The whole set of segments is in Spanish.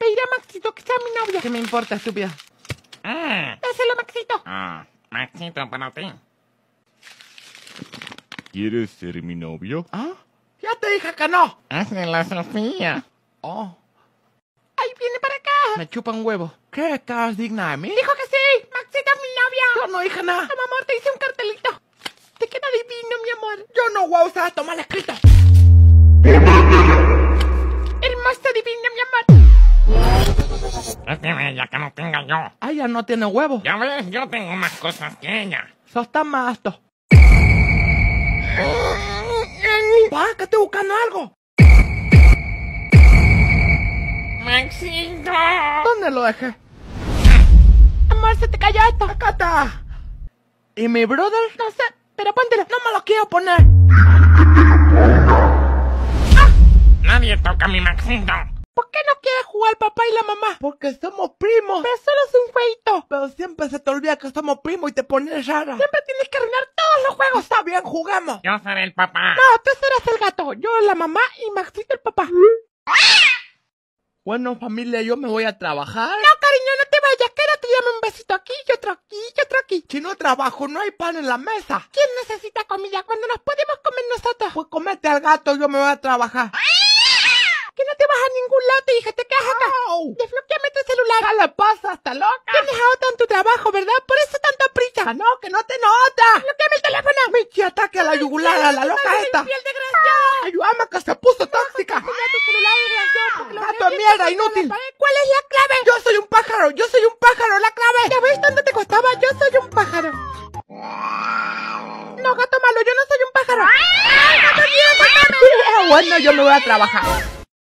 Le a Maxito que sea mi novia ¿Qué me importa, estúpida? Ah. Maxito. Ah, Maxito, para ti. ¿Quieres ser mi novio? ¿Ah? Ya te dije que no. Hazle la Sofía. Oh. Ahí viene para acá. Me chupa un huevo. ¿Qué? ¿Estás digna de mí? Dijo que sí. Maxito es mi novia. Yo no hija nada. Toma, amor, te hice un cartelito. Te queda divino, mi amor. Yo no voy a usar a tomar escrito. Hermoso divino, mi amor. Es que ella que no tenga yo. Ah, ella no tiene huevo! Ya ves, yo tengo más cosas que ella. Sos tan más to. Pa, que estoy buscando algo. Maxito. ¿Dónde lo dejé? Amor, se te cayó esto. Acá ¿Y mi brother? No sé, pero ponte. No me lo quiero poner. Nadie toca a mi Maxito. ¿Por qué no quieres jugar papá y la mamá? Porque somos primos. Pero solo es un jueguito. Pero siempre se te olvida que somos primos y te pones rara. Siempre tienes que arruinar todos los juegos. Está bien, jugamos. Yo seré el papá. No, tú serás el gato. Yo la mamá y Maxito el papá. Bueno, familia, yo me voy a trabajar. No, cariño, no te vayas. Quédate, llame un besito aquí y otro aquí y otro aquí. Si no trabajo, no hay pan en la mesa. ¿Quién necesita comida cuando nos podemos comer nosotros? Pues comete al gato, yo me voy a trabajar que no te vas a ningún lado, hija, te quedas acá. Oh. Desbloqueame tu celular. Ya la pasa, hasta loca. Tienes auto en tu trabajo, ¿verdad? Por eso tanta prisa. Ah, no, que no te nota. Bloqueame el teléfono. Michi ataque a la yugulara, la loca esta. Infiel, Ay, ama que se puso tóxica. tu celular, a ah, tu mierda, inútil. ¿Cuál es la clave? Yo soy un pájaro, yo soy un pájaro, la clave. ¿Ya ves dónde te costaba? Yo soy un pájaro. No, gato malo, yo no soy un pájaro. Ah, ay, gato, bueno, yo me voy a trabajar.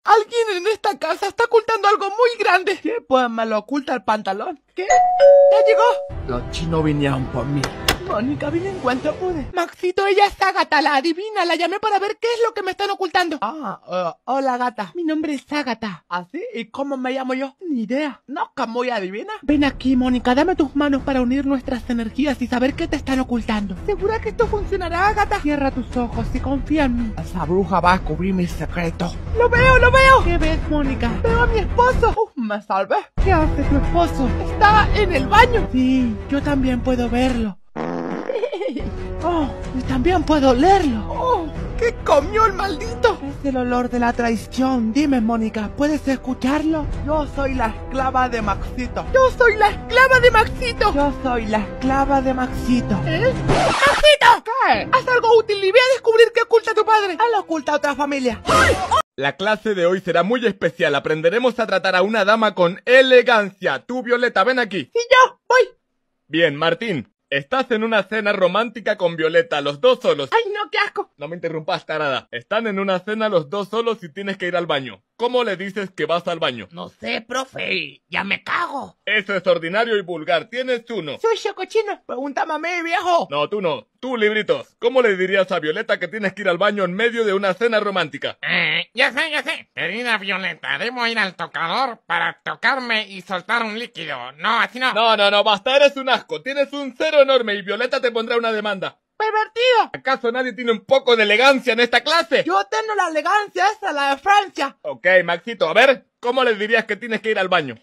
Alguien en esta casa está ocultando algo muy grande. ¿Qué? Pues me lo oculta el pantalón. ¿Qué? ¡Ya llegó! Los chinos vinieron por mí. Mónica, vine en cuanto pude. Maxito, ella es Agatha, la adivina, la llamé para ver qué es lo que me están ocultando. Ah, eh, hola gata, mi nombre es Ágata. ¿Así? ¿Ah, ¿Y cómo me llamo yo? Ni idea. No, que muy adivina. Ven aquí, Mónica, dame tus manos para unir nuestras energías y saber qué te están ocultando. ¿Segura que esto funcionará, gata? Cierra tus ojos y confía en mí. Esa bruja va a cubrir mis secreto. ¡Lo veo, lo veo! ¿Qué ves, Mónica? Veo a mi esposo. Uf, me salvé. ¿Qué hace tu esposo? Estaba en el baño. Sí, yo también puedo verlo. ¡Oh! Y también puedo olerlo. ¡Oh! ¿Qué comió el maldito? Es el olor de la traición. Dime, Mónica, ¿puedes escucharlo? Yo soy la esclava de Maxito. Yo soy la esclava de Maxito. Yo soy la esclava de Maxito. ¿Eh? ¡Maxito! ¿Qué? Haz algo útil y ve a descubrir qué oculta tu padre. lo oculta a otra familia. La clase de hoy será muy especial. Aprenderemos a tratar a una dama con elegancia. Tú, Violeta, ven aquí. Y yo, voy. Bien, Martín, Estás en una cena romántica con Violeta, los dos solos. ¡Ay, no, qué asco! No me interrumpas, tarada. Están en una cena los dos solos y tienes que ir al baño. ¿Cómo le dices que vas al baño? No sé, profe, ya me cago. Eso es ordinario y vulgar, tienes uno uno. Soy cochino, pregúntame viejo. No, tú no, tú libritos. ¿Cómo le dirías a Violeta que tienes que ir al baño en medio de una cena romántica? Eh, ya sé, ya sé. Querida Violeta, debo ir al tocador para tocarme y soltar un líquido. No, así no. No, no, no, basta, eres un asco. Tienes un cero enorme y Violeta te pondrá una demanda. ¡Pervertido! ¿Acaso nadie tiene un poco de elegancia en esta clase? Yo tengo la elegancia esa, la de Francia. Ok, Maxito, a ver, ¿cómo le dirías que tienes que ir al baño?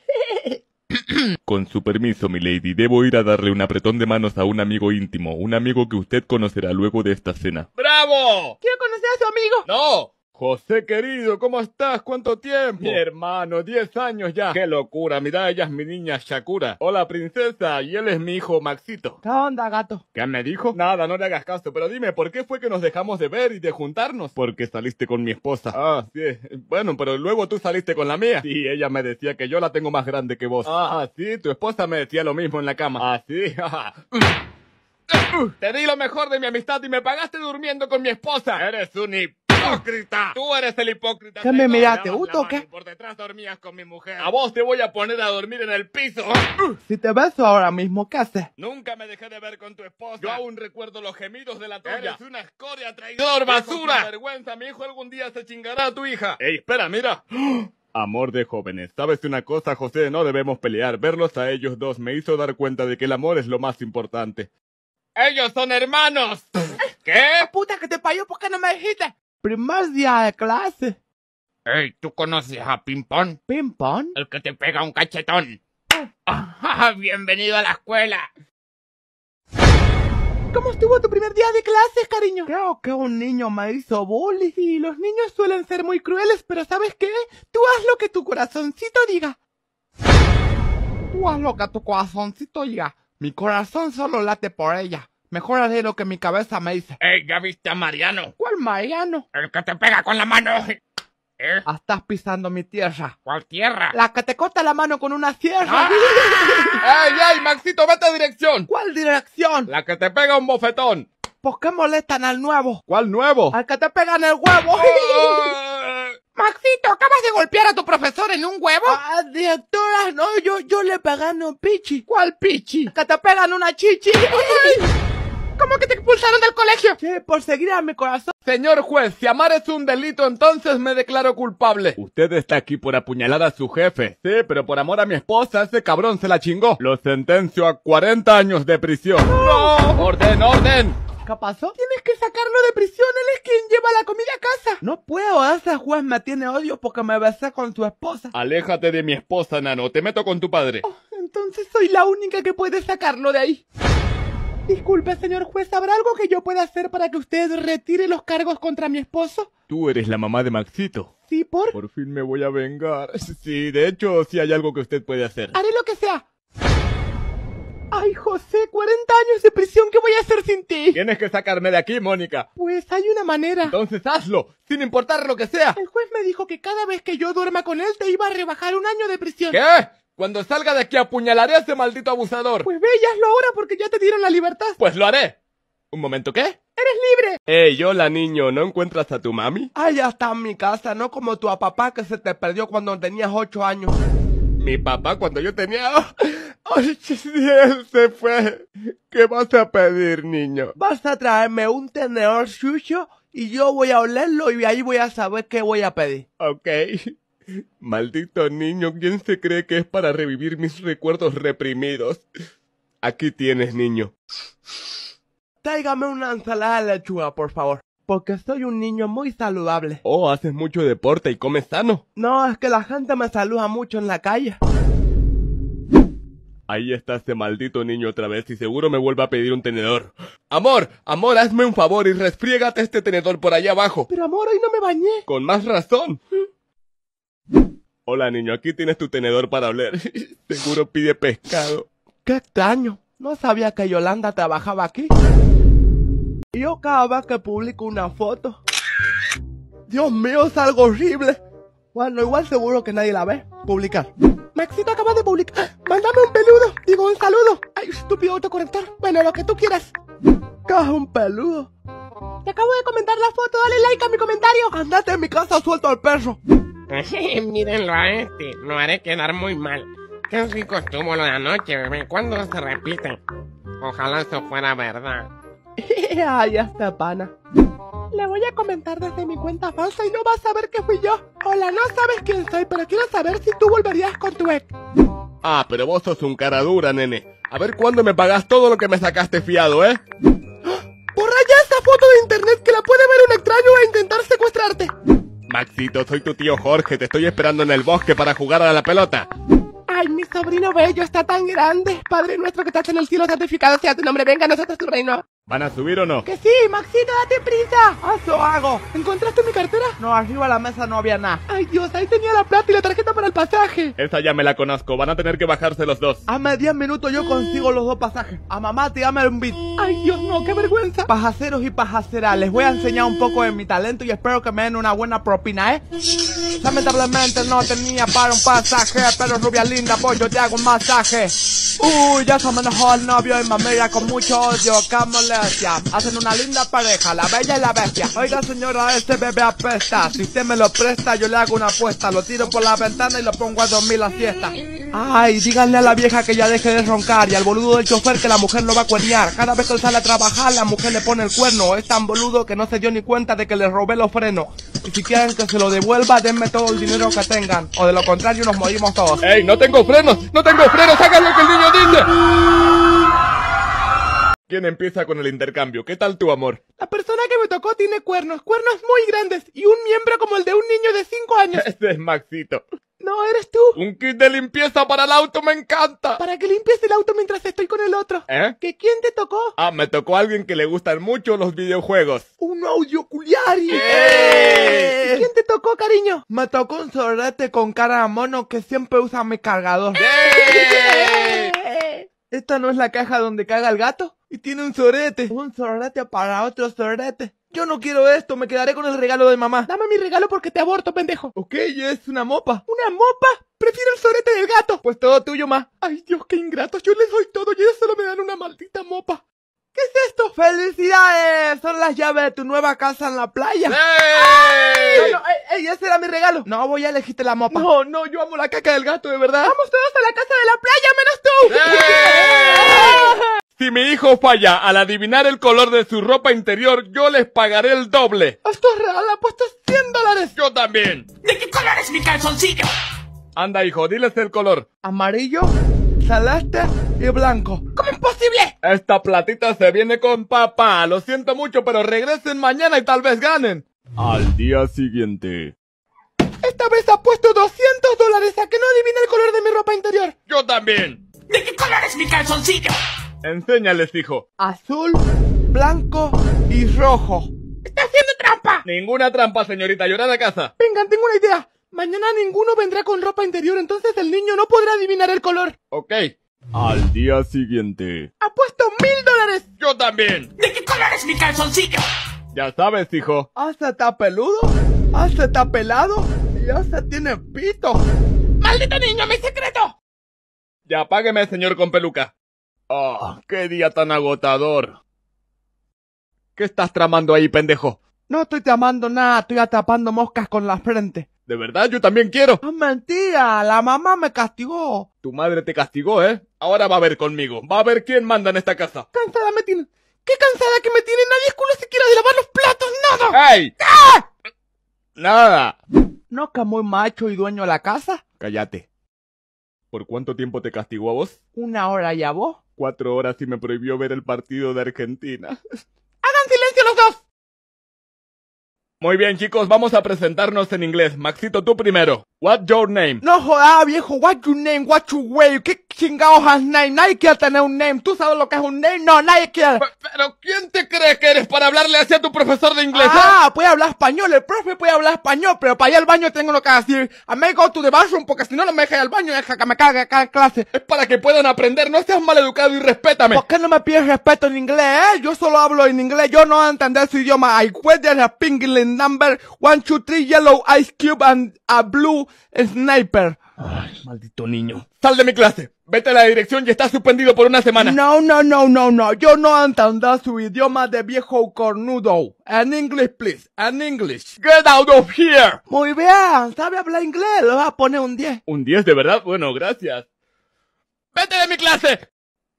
Con su permiso, mi lady, debo ir a darle un apretón de manos a un amigo íntimo, un amigo que usted conocerá luego de esta cena. ¡Bravo! Quiero conocer a su amigo. No, José querido, ¿cómo estás? ¿Cuánto tiempo? Mi hermano, 10 años ya. ¡Qué locura! Mira, ella es mi niña Shakura. Hola, princesa, y él es mi hijo Maxito. ¿Qué onda, gato? ¿Qué me dijo? Nada, no le hagas caso, pero dime, ¿por qué fue que nos dejamos de ver y de juntarnos? Porque saliste con mi esposa. Ah, sí. Bueno, pero luego tú saliste con la mía. Sí, ella me decía que yo la tengo más grande que vos. Ah, sí, tu esposa me decía lo mismo en la cama. Ah, sí, ah. Te di lo mejor de mi amistad y me pagaste durmiendo con mi esposa. Eres un hipócrita! ¡Tú eres el hipócrita! ¿Qué me miraste? ¿Uto qué? Por detrás dormías con mi mujer. A vos te voy a poner a dormir en el piso. Si te beso ahora mismo, ¿qué haces? Nunca me dejé de ver con tu esposa. Yo aún recuerdo los gemidos de la tuya. Eres una escoria traidor, basura. vergüenza, mi hijo algún día se chingará a tu hija. Ey, espera, mira. Amor de jóvenes, ¿sabes una cosa, José? No debemos pelear. Verlos a ellos dos me hizo dar cuenta de que el amor es lo más importante. ¡Ellos son hermanos! ¿Qué? Ah, puta que te payó! ¿Por qué no me dijiste? primer día de clase. Ey, ¿tú conoces a Pimpón? ¿Pimpón? El que te pega un cachetón. ¡Bienvenido a la escuela! ¿Cómo estuvo tu primer día de clases, cariño? Creo que un niño me hizo bullying. Y los niños suelen ser muy crueles, pero ¿sabes qué? Tú haz lo que tu corazoncito diga. Tú haz lo que tu corazoncito diga. Mi corazón solo late por ella. Mejor haré lo que mi cabeza me dice. ¡Ey, ya viste a Mariano! ¿Cuál Mariano? El que te pega con la mano. ¿Eh? Ah, estás pisando mi tierra. ¿Cuál tierra? La que te corta la mano con una sierra. Ah. Ey, ey, Maxito, vete a dirección! ¿Cuál dirección? La que te pega un bofetón. ¿Por qué molestan al nuevo? ¿Cuál nuevo? Al que te pega en el huevo. Oh. Maxito, ¿acabas de golpear a tu profesor en un huevo? Ah, directora, no, yo, yo le pegando un pichi. ¿Cuál pichi? Que te pegan una chichi. ¿Cómo que te expulsaron del colegio? Sí, por seguir a mi corazón. Señor juez, si amar es un delito, entonces me declaro culpable. Usted está aquí por apuñalar a su jefe. Sí, pero por amor a mi esposa, ese cabrón se la chingó. Lo sentencio a 40 años de prisión. ¡No! ¡Orden, orden! ¿Qué pasó? Tienes que sacarlo de prisión, él es quien lleva la comida a casa. No puedo, ese juez me tiene odio porque me besé con su esposa. Aléjate de mi esposa, nano, te meto con tu padre. Oh, entonces soy la única que puede sacarlo de ahí. Disculpe, señor juez, ¿habrá algo que yo pueda hacer para que usted retire los cargos contra mi esposo? Tú eres la mamá de Maxito. ¿Sí, por? Por fin me voy a vengar. Sí, de hecho, sí hay algo que usted puede hacer. Haré lo que sea. Ay, José, 40 años de prisión, ¿qué voy a hacer sin ti? Tienes que sacarme de aquí, Mónica. Pues hay una manera. Entonces hazlo, sin importar lo que sea. El juez me dijo que cada vez que yo duerma con él te iba a rebajar un año de prisión. ¿Qué? Cuando salga de aquí apuñalaré a ese maldito abusador. Pues ve y hazlo ahora porque ya te dieron la libertad. Pues lo haré. ¿Un momento qué? ¡Eres libre! Ey, hola niño, ¿no encuentras a tu mami? Allá está en mi casa, no como tu papá que se te perdió cuando tenías ocho años. Mi papá cuando yo tenía... Ah, ¡Ay, él se fue! ¿Qué vas a pedir, niño? Vas a traerme un tenedor sucio y yo voy a olerlo y ahí voy a saber qué voy a pedir. Ok. Maldito niño, ¿quién se cree que es para revivir mis recuerdos reprimidos? Aquí tienes, niño. Tráigame una ensalada de lechuga, por favor, porque soy un niño muy saludable. Oh, haces mucho deporte y comes sano. No, es que la gente me saluda mucho en la calle. Ahí está ese maldito niño otra vez y seguro me vuelve a pedir un tenedor. Amor, amor, hazme un favor y resfriégate este tenedor por allá abajo. Pero amor, hoy no me bañé. Con más razón. Hola niño, aquí tienes tu tenedor para hablar. Seguro pide pescado. Qué extraño. No sabía que Yolanda trabajaba aquí. Yo cada vez que publico una foto. Dios mío, es algo horrible. Bueno, igual seguro que nadie la ve. Publicar. Maxito acaba de publicar. Mándame un peludo. Digo, un saludo. Ay, estúpido autocorrector. Bueno, lo que tú quieras. Caja un peludo? Te acabo de comentar la foto, dale like a mi comentario. Andate en mi casa, suelto al perro. Mírenlo a este, no haré quedar muy mal. Qué rico estuvo lo de anoche, bebé. ¿Cuándo se repite? Ojalá eso fuera verdad. Ay, hasta pana. Le voy a comentar desde mi cuenta falsa y no vas a saber que fui yo. Hola, no sabes quién soy, pero quiero saber si tú volverías con tu ex. Ah, pero vos sos un cara dura, nene. A ver cuándo me pagas todo lo que me sacaste fiado, ¿eh? Borra ya esta foto de internet que la puede ver un extraño a e intentar secuestrarte. Maxito, soy tu tío Jorge, te estoy esperando en el bosque para jugar a la pelota. Ay, mi sobrino bello está tan grande. Padre nuestro que estás en el cielo santificado sea tu nombre. Venga, nosotros tu reino. ¿Van a subir o no? Que sí, Maxito, date prisa. Eso hago. ¿Encontraste mi cartera? No, arriba a la mesa no había nada. Ay, Dios, ahí tenía la plata y la tarjeta para el pasaje. Esa ya me la conozco. Van a tener que bajarse los dos. A 10 minuto yo mm. consigo los dos pasajes. A mamá te un beat. Ay, Dios, no, qué vergüenza. Pajaceros y pajaceras, les voy a enseñar un poco de mi talento y espero que me den una buena propina, ¿eh? Lamentablemente no tenía para un pasaje, pero rubia linda, pues yo te hago un masaje. Uy, ya se me enojó novio y mamera con mucho odio. ¡Cámosle! Hacen una linda pareja, la bella y la bestia Oiga señora, este bebé apesta Si usted me lo presta, yo le hago una apuesta Lo tiro por la ventana y lo pongo a dormir la siesta Ay, díganle a la vieja que ya deje de roncar Y al boludo del chofer que la mujer lo va a cuernear Cada vez que él sale a trabajar, la mujer le pone el cuerno Es tan boludo que no se dio ni cuenta de que le robé los frenos y si quieren que se lo devuelva, denme todo el dinero que tengan. O de lo contrario, nos morimos todos. ¡Ey, no tengo frenos! ¡No tengo frenos! ¡Hagan que el niño dice! ¿Quién empieza con el intercambio? ¿Qué tal tu amor? La persona que me tocó tiene cuernos, cuernos muy grandes y un miembro como el de un niño de 5 años. Este es Maxito. No, eres tú. Un kit de limpieza para el auto me encanta. Para que limpies el auto mientras estoy con el otro. ¿Eh? ¿Que quién te tocó? Ah, me tocó alguien que le gustan mucho los videojuegos. Un audio ¡Eh! quién te tocó, cariño? Me tocó un sorrate con cara de mono que siempre usa mi cargador. ¿Esta no es la caja donde caga el gato? y tiene un sorete. Un sorete para otro sorete. Yo no quiero esto, me quedaré con el regalo de mamá. Dame mi regalo porque te aborto, pendejo. Ok, es una mopa. ¿Una mopa? Prefiero el sorete del gato. Pues todo tuyo, ma. Ay, Dios, qué ingratos. Yo les doy todo y ellos solo me dan una maldita mopa. ¿Qué es esto? ¡Felicidades! Son las llaves de tu nueva casa en la playa. ¡Ey! No, no, ese era mi regalo. No, voy a elegirte la mopa. No, no, yo amo la caca del gato, de verdad. Vamos todos a la casa de la playa, menos tú. Si mi hijo falla al adivinar el color de su ropa interior, yo les pagaré el doble. Esto es real, apuesto 100 dólares. Yo también. ¿De qué color es mi calzoncillo? Anda, hijo, diles el color. Amarillo, celeste y blanco. ¿Cómo es posible? Esta platita se viene con papá. Lo siento mucho, pero regresen mañana y tal vez ganen. Al día siguiente. Esta vez apuesto 200 dólares a que no adivina el color de mi ropa interior. Yo también. ¿De qué color es mi calzoncillo? Enséñales, hijo. Azul, blanco y rojo. ¡Está haciendo trampa! Ninguna trampa, señorita. llorada a casa. Venga, tengo una idea. Mañana ninguno vendrá con ropa interior, entonces el niño no podrá adivinar el color. Ok. Al día siguiente. ¡Apuesto mil dólares! ¡Yo también! ¿De qué color es mi calzoncillo? Ya sabes, hijo. Hasta está peludo, hasta está pelado y hasta tiene pito. ¡Maldito niño, mi secreto! Ya apágueme, señor con peluca. ¡Oh, qué día tan agotador! ¿Qué estás tramando ahí, pendejo? No estoy tramando nada, estoy atrapando moscas con la frente. ¿De verdad? Yo también quiero. Es mentira, la mamá me castigó. Tu madre te castigó, ¿eh? Ahora va a ver conmigo, va a ver quién manda en esta casa. Cansada me tiene. ¡Qué cansada que me tiene! ¡Nadie es culo siquiera de lavar los platos, nada! ¡Ey! ¡Ah! Nada. ¿No que muy macho y dueño de la casa? Cállate. ¿Por cuánto tiempo te castigó a vos? Una hora ya vos cuatro horas y me prohibió ver el partido de Argentina. ¡Hagan silencio los dos! Muy bien, chicos, vamos a presentarnos en inglés. Maxito, tú primero. What your name? No joda viejo. What your name? What your way? ¿Qué chingados has name? Nadie quiere tener un name. ¿Tú sabes lo que es un name? No, nadie quiere. Pero, ¿quién te crees que eres para hablarle así a tu profesor de inglés? Eh? Ah, ¿eh? puede hablar español. El profe puede hablar español, pero para ir al baño tengo lo que decir. I may go to the bathroom porque si no, no me deja ir al baño. Deja que me cague cada clase. Es para que puedan aprender. No seas mal educado y respétame. ¿Por qué no me pides respeto en inglés, eh? Yo solo hablo en inglés. Yo no entender su idioma. I wear a pink number one, two, three, yellow ice cube and a blue Sniper. Ay, maldito niño. Sal de mi clase. Vete a la dirección y estás suspendido por una semana. No, no, no, no, no. Yo no entiendo su idioma de viejo cornudo. En English, please. En English. Get out of here. Muy bien. Sabe hablar inglés. Le voy a poner un 10. ¿Un 10 de verdad? Bueno, gracias. Vete de mi clase.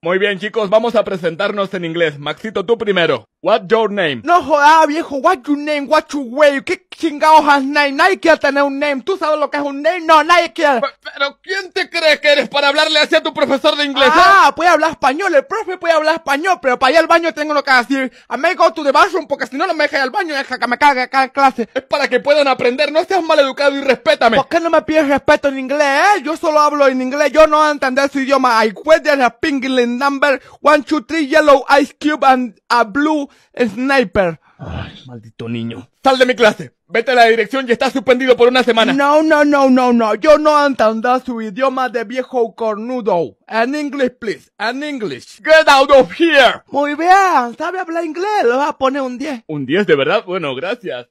Muy bien, chicos. Vamos a presentarnos en inglés. Maxito, tú primero. What's your name? No jodas, viejo. What your name? What your way? ¿Qué chingados has name? Nadie quiere tener un name. ¿Tú sabes lo que es un name? No, nadie quiere. Pero, ¿quién te crees que eres para hablarle así a tu profesor de inglés? Eh? Ah, ¿eh? puede hablar español. El profe puede hablar español, pero para ir al baño tengo lo que decir. I may go to the bathroom porque si no, no me deja ir al baño. Deja que me cague cada clase. Es para que puedan aprender. No seas mal educado y respétame. ¿Por qué no me pides respeto en inglés, eh? Yo solo hablo en inglés. Yo no entender su idioma. I wear a pingling number. One, two, three, yellow ice cube and a blue Sniper. Ay, maldito niño. Sal de mi clase. Vete a la dirección y estás suspendido por una semana. No, no, no, no, no. Yo no entiendo su idioma de viejo cornudo. En English, please. En English. Get out of here. Muy bien. Sabe hablar inglés. Le voy a poner un 10. ¿Un 10 de verdad? Bueno, gracias.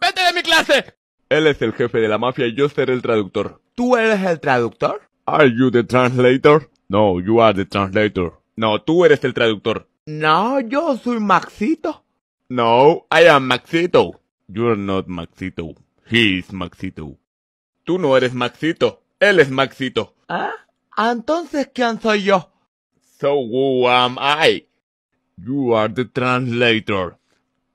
Vete de mi clase. Él es el jefe de la mafia y yo seré el traductor. ¿Tú eres el traductor? Are you the translator? No, you are the translator. No, tú eres el traductor. No, yo soy Maxito. No, I am Maxito. You're not Maxito. He is Maxito. Tú no eres Maxito. Él es Maxito. ¿Ah? ¿Ah? Entonces, ¿quién soy yo? So who am I? You are the translator.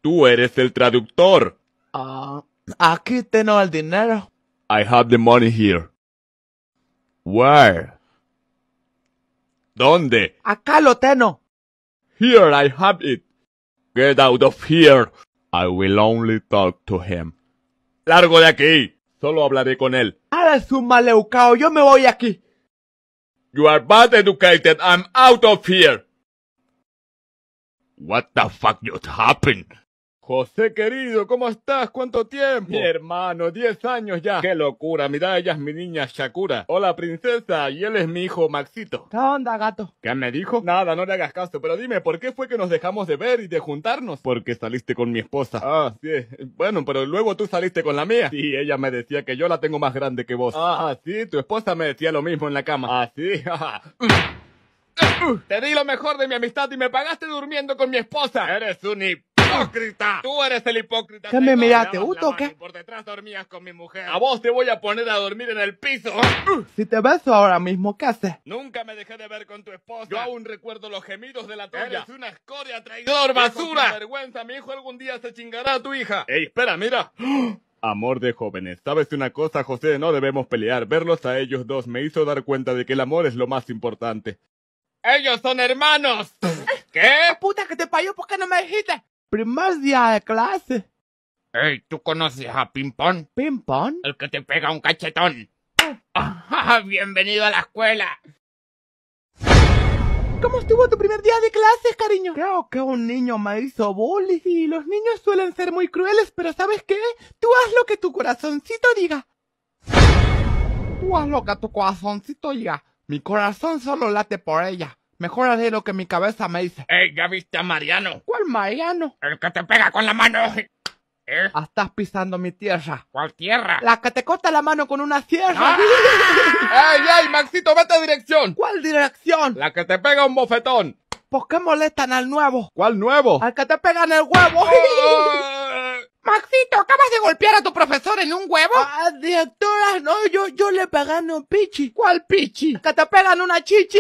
Tú eres el traductor. Ah, aquí tengo el dinero. I have the money here. Where? ¿Dónde? Acá lo tengo. Here I have it. Get out of here. I will only talk to him. Largo de aquí. Solo hablaré con él. Ahora un maleucao. Yo me voy aquí. You are bad educated. I'm out of here. What the fuck just happened? José querido, ¿cómo estás? ¿Cuánto tiempo? Mi hermano, 10 años ya. ¡Qué locura! Mira, ella es mi niña Shakura. Hola, princesa, y él es mi hijo Maxito. ¿Qué onda, gato? ¿Qué me dijo? Nada, no le hagas caso, pero dime, ¿por qué fue que nos dejamos de ver y de juntarnos? Porque saliste con mi esposa. Ah, sí. Eh, bueno, pero luego tú saliste con la mía. Sí, ella me decía que yo la tengo más grande que vos. Ah, sí, tu esposa me decía lo mismo en la cama. Ah, sí. Ah, uh, uh, uh. Te di lo mejor de mi amistad y me pagaste durmiendo con mi esposa. Eres un hip hipócrita! ¡Tú eres el hipócrita! ¿Qué me miraste? ¿Uto o qué? Por detrás dormías con mi mujer. A vos te voy a poner a dormir en el piso. Si te beso ahora mismo, ¿qué haces? Nunca me dejé de ver con tu esposa. Yo aún recuerdo los gemidos de la tuya. ¡Eres una escoria traidor, basura! vergüenza! Mi hijo algún día se chingará a tu hija. ¡Ey, espera, mira! Amor de jóvenes, ¿sabes una cosa, José? No debemos pelear. Verlos a ellos dos me hizo dar cuenta de que el amor es lo más importante. ¡Ellos son hermanos! ¿Qué? puta que te payó, ¿por qué no me dijiste? primer día de clase. Hey, ¿tú conoces a Pimpón? ¿Pimpón? El que te pega un cachetón. bienvenido a la escuela. ¿Cómo estuvo tu primer día de clases, cariño? Creo que un niño me hizo bullying. los niños suelen ser muy crueles, pero ¿sabes qué? Tú haz lo que tu corazoncito diga. Tú haz lo que tu corazoncito diga. Mi corazón solo late por ella. Mejor haré lo que mi cabeza me dice. ¡Ey, ya viste a Mariano! ¿Cuál Mariano? El que te pega con la mano. ¿Eh? Ah, estás pisando mi tierra. ¿Cuál tierra? La que te corta la mano con una sierra. Ah. ¡Ey, ey, Maxito, vete a dirección! ¿Cuál dirección? La que te pega un bofetón. ¿Por qué molestan al nuevo? ¿Cuál nuevo? Al que te pegan el huevo. Oh. Maxito, ¿acabas de golpear a tu profesor en un huevo? Ah, directora, no, yo, yo le pegan un pichi. ¿Cuál pichi? Que te pegan una chichi.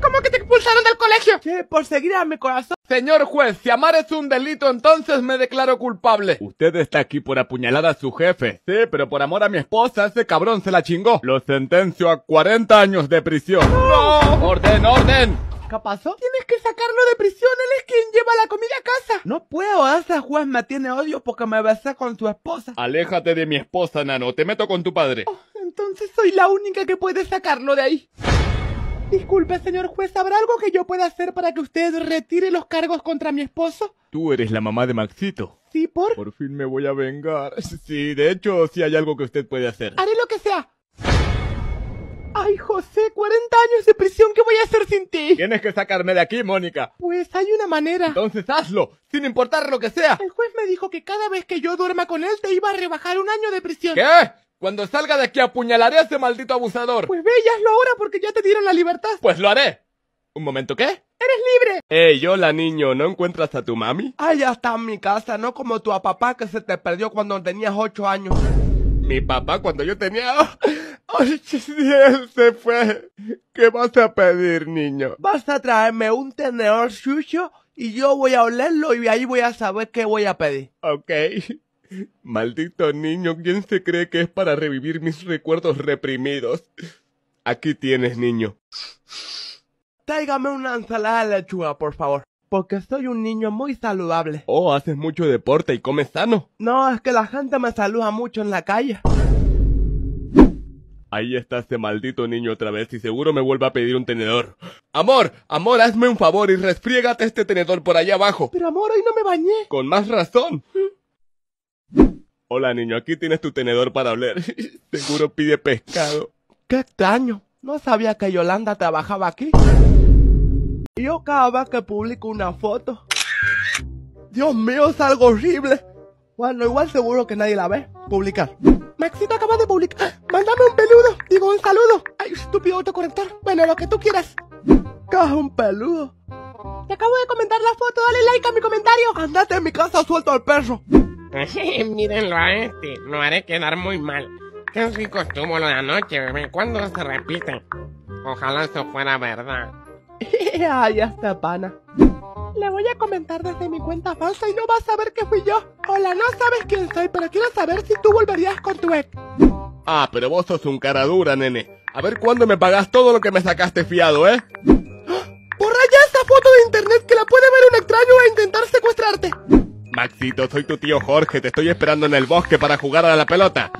¿Cómo que te expulsaron del colegio? ¿Qué? Por seguir a mi corazón. Señor juez, si amar es un delito, entonces me declaro culpable. Usted está aquí por apuñalar a su jefe. Sí, pero por amor a mi esposa, ese cabrón se la chingó. Lo sentencio a 40 años de prisión. ¡No! orden! ¿Qué pasó? Tienes que sacarlo de prisión, él es quien lleva la comida a casa. No puedo, ese juez me tiene odio porque me besé con su esposa. Aléjate de mi esposa, nano, te meto con tu padre. Oh, entonces soy la única que puede sacarlo de ahí. Disculpe, señor juez, ¿habrá algo que yo pueda hacer para que usted retire los cargos contra mi esposo? Tú eres la mamá de Maxito. ¿Sí, por? Por fin me voy a vengar. Sí, de hecho, sí hay algo que usted puede hacer. Haré lo que sea. Ay, José, 40 años de prisión, ¿qué voy a hacer sin ti? Tienes que sacarme de aquí, Mónica. Pues hay una manera. Entonces hazlo, sin importar lo que sea. El juez me dijo que cada vez que yo duerma con él te iba a rebajar un año de prisión. ¿Qué? Cuando salga de aquí apuñalaré a ese maldito abusador. Pues ve, ya lo ahora porque ya te dieron la libertad. Pues lo haré. ¿Un momento qué? ¡Eres libre! Ey, hola niño, ¿no encuentras a tu mami? Ah, ya está en mi casa, no como tu papá que se te perdió cuando tenías ocho años. Mi papá cuando yo tenía... ocho ah, se fue! ¿Qué vas a pedir, niño? Vas a traerme un tenedor sucio y yo voy a olerlo y ahí voy a saber qué voy a pedir. Ok. Maldito niño, ¿quién se cree que es para revivir mis recuerdos reprimidos? Aquí tienes, niño. Tráigame una ensalada de lechuga, por favor, porque soy un niño muy saludable. Oh, haces mucho deporte y comes sano. No, es que la gente me saluda mucho en la calle. Ahí está este maldito niño otra vez y seguro me vuelve a pedir un tenedor. Amor, amor, hazme un favor y resfriégate este tenedor por allá abajo. Pero amor, hoy no me bañé. Con más razón. Hola niño, aquí tienes tu tenedor para hablar. Seguro pide pescado. Qué extraño. No sabía que Yolanda trabajaba aquí. Yo cada que publico una foto. Dios mío, es algo horrible. Bueno, igual seguro que nadie la ve. Publicar. Maxito acaba de publicar. Mándame un peludo. Digo, un saludo. Ay, estúpido autoconectar Bueno, lo que tú quieras. Caja un peludo? Te acabo de comentar la foto. Dale like a mi comentario. Andate en mi casa, suelto al perro. Mírenlo a este, lo haré quedar muy mal. Qué rico estuvo lo de anoche, bebé. ¿Cuándo se repite? Ojalá eso fuera verdad. Ay, hasta pana. Le voy a comentar desde mi cuenta falsa y no vas a ver que fui yo. Hola, no sabes quién soy, pero quiero saber si tú volverías con tu ex. Ah, pero vos sos un cara dura, nene. A ver cuándo me pagas todo lo que me sacaste fiado, ¿eh? ¡Borra ya esa foto de internet que la puede ver un extraño e intentar secuestrarte! Maxito, soy tu tío Jorge, te estoy esperando en el bosque para jugar a la pelota.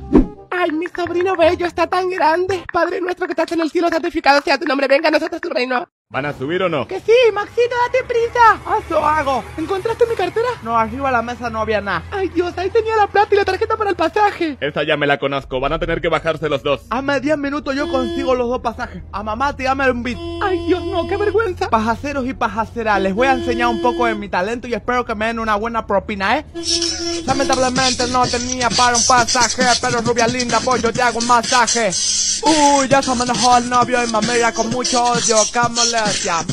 Ay, mi sobrino bello está tan grande. Padre nuestro que estás en el cielo, santificado sea tu nombre. Venga, nosotros tu reino. ¿Van a subir o no? Que sí, Maxito, date prisa. Eso hago. ¿Encontraste mi cartera? No, arriba a la mesa no había nada. Ay, Dios, ahí tenía la plata y la tarjeta para el pasaje. Esa ya me la conozco. Van a tener que bajarse los dos. A 10 minuto yo consigo los dos pasajes. A mamá te dame un beat. Ay, Dios, no, qué vergüenza. Pajaceros y pajaceras, les voy a enseñar un poco de mi talento y espero que me den una buena propina, ¿eh? Lamentablemente no tenía para un pasaje, pero rubia linda, pues yo te hago un masaje. Uy, ya se me el novio y me con mucho odio. Cámole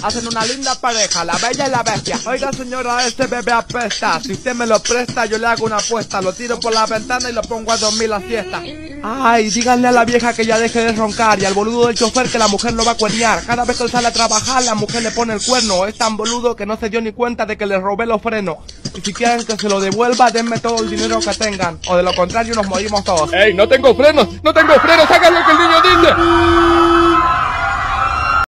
Hacen una linda pareja, la bella y la bestia. Oiga señora, este bebé apesta. Si usted me lo presta, yo le hago una apuesta. Lo tiro por la ventana y lo pongo a dormir la siesta. Ay, díganle a la vieja que ya deje de roncar y al boludo del chofer que la mujer lo va a cuernear. Cada vez que él sale a trabajar, la mujer le pone el cuerno. Es tan boludo que no se dio ni cuenta de que le robé los frenos. Y si quieren que se lo devuelva, denme todo el dinero que tengan. O de lo contrario, nos morimos todos. ¡Ey, no tengo frenos! ¡No tengo frenos! Sácalo que el niño dice!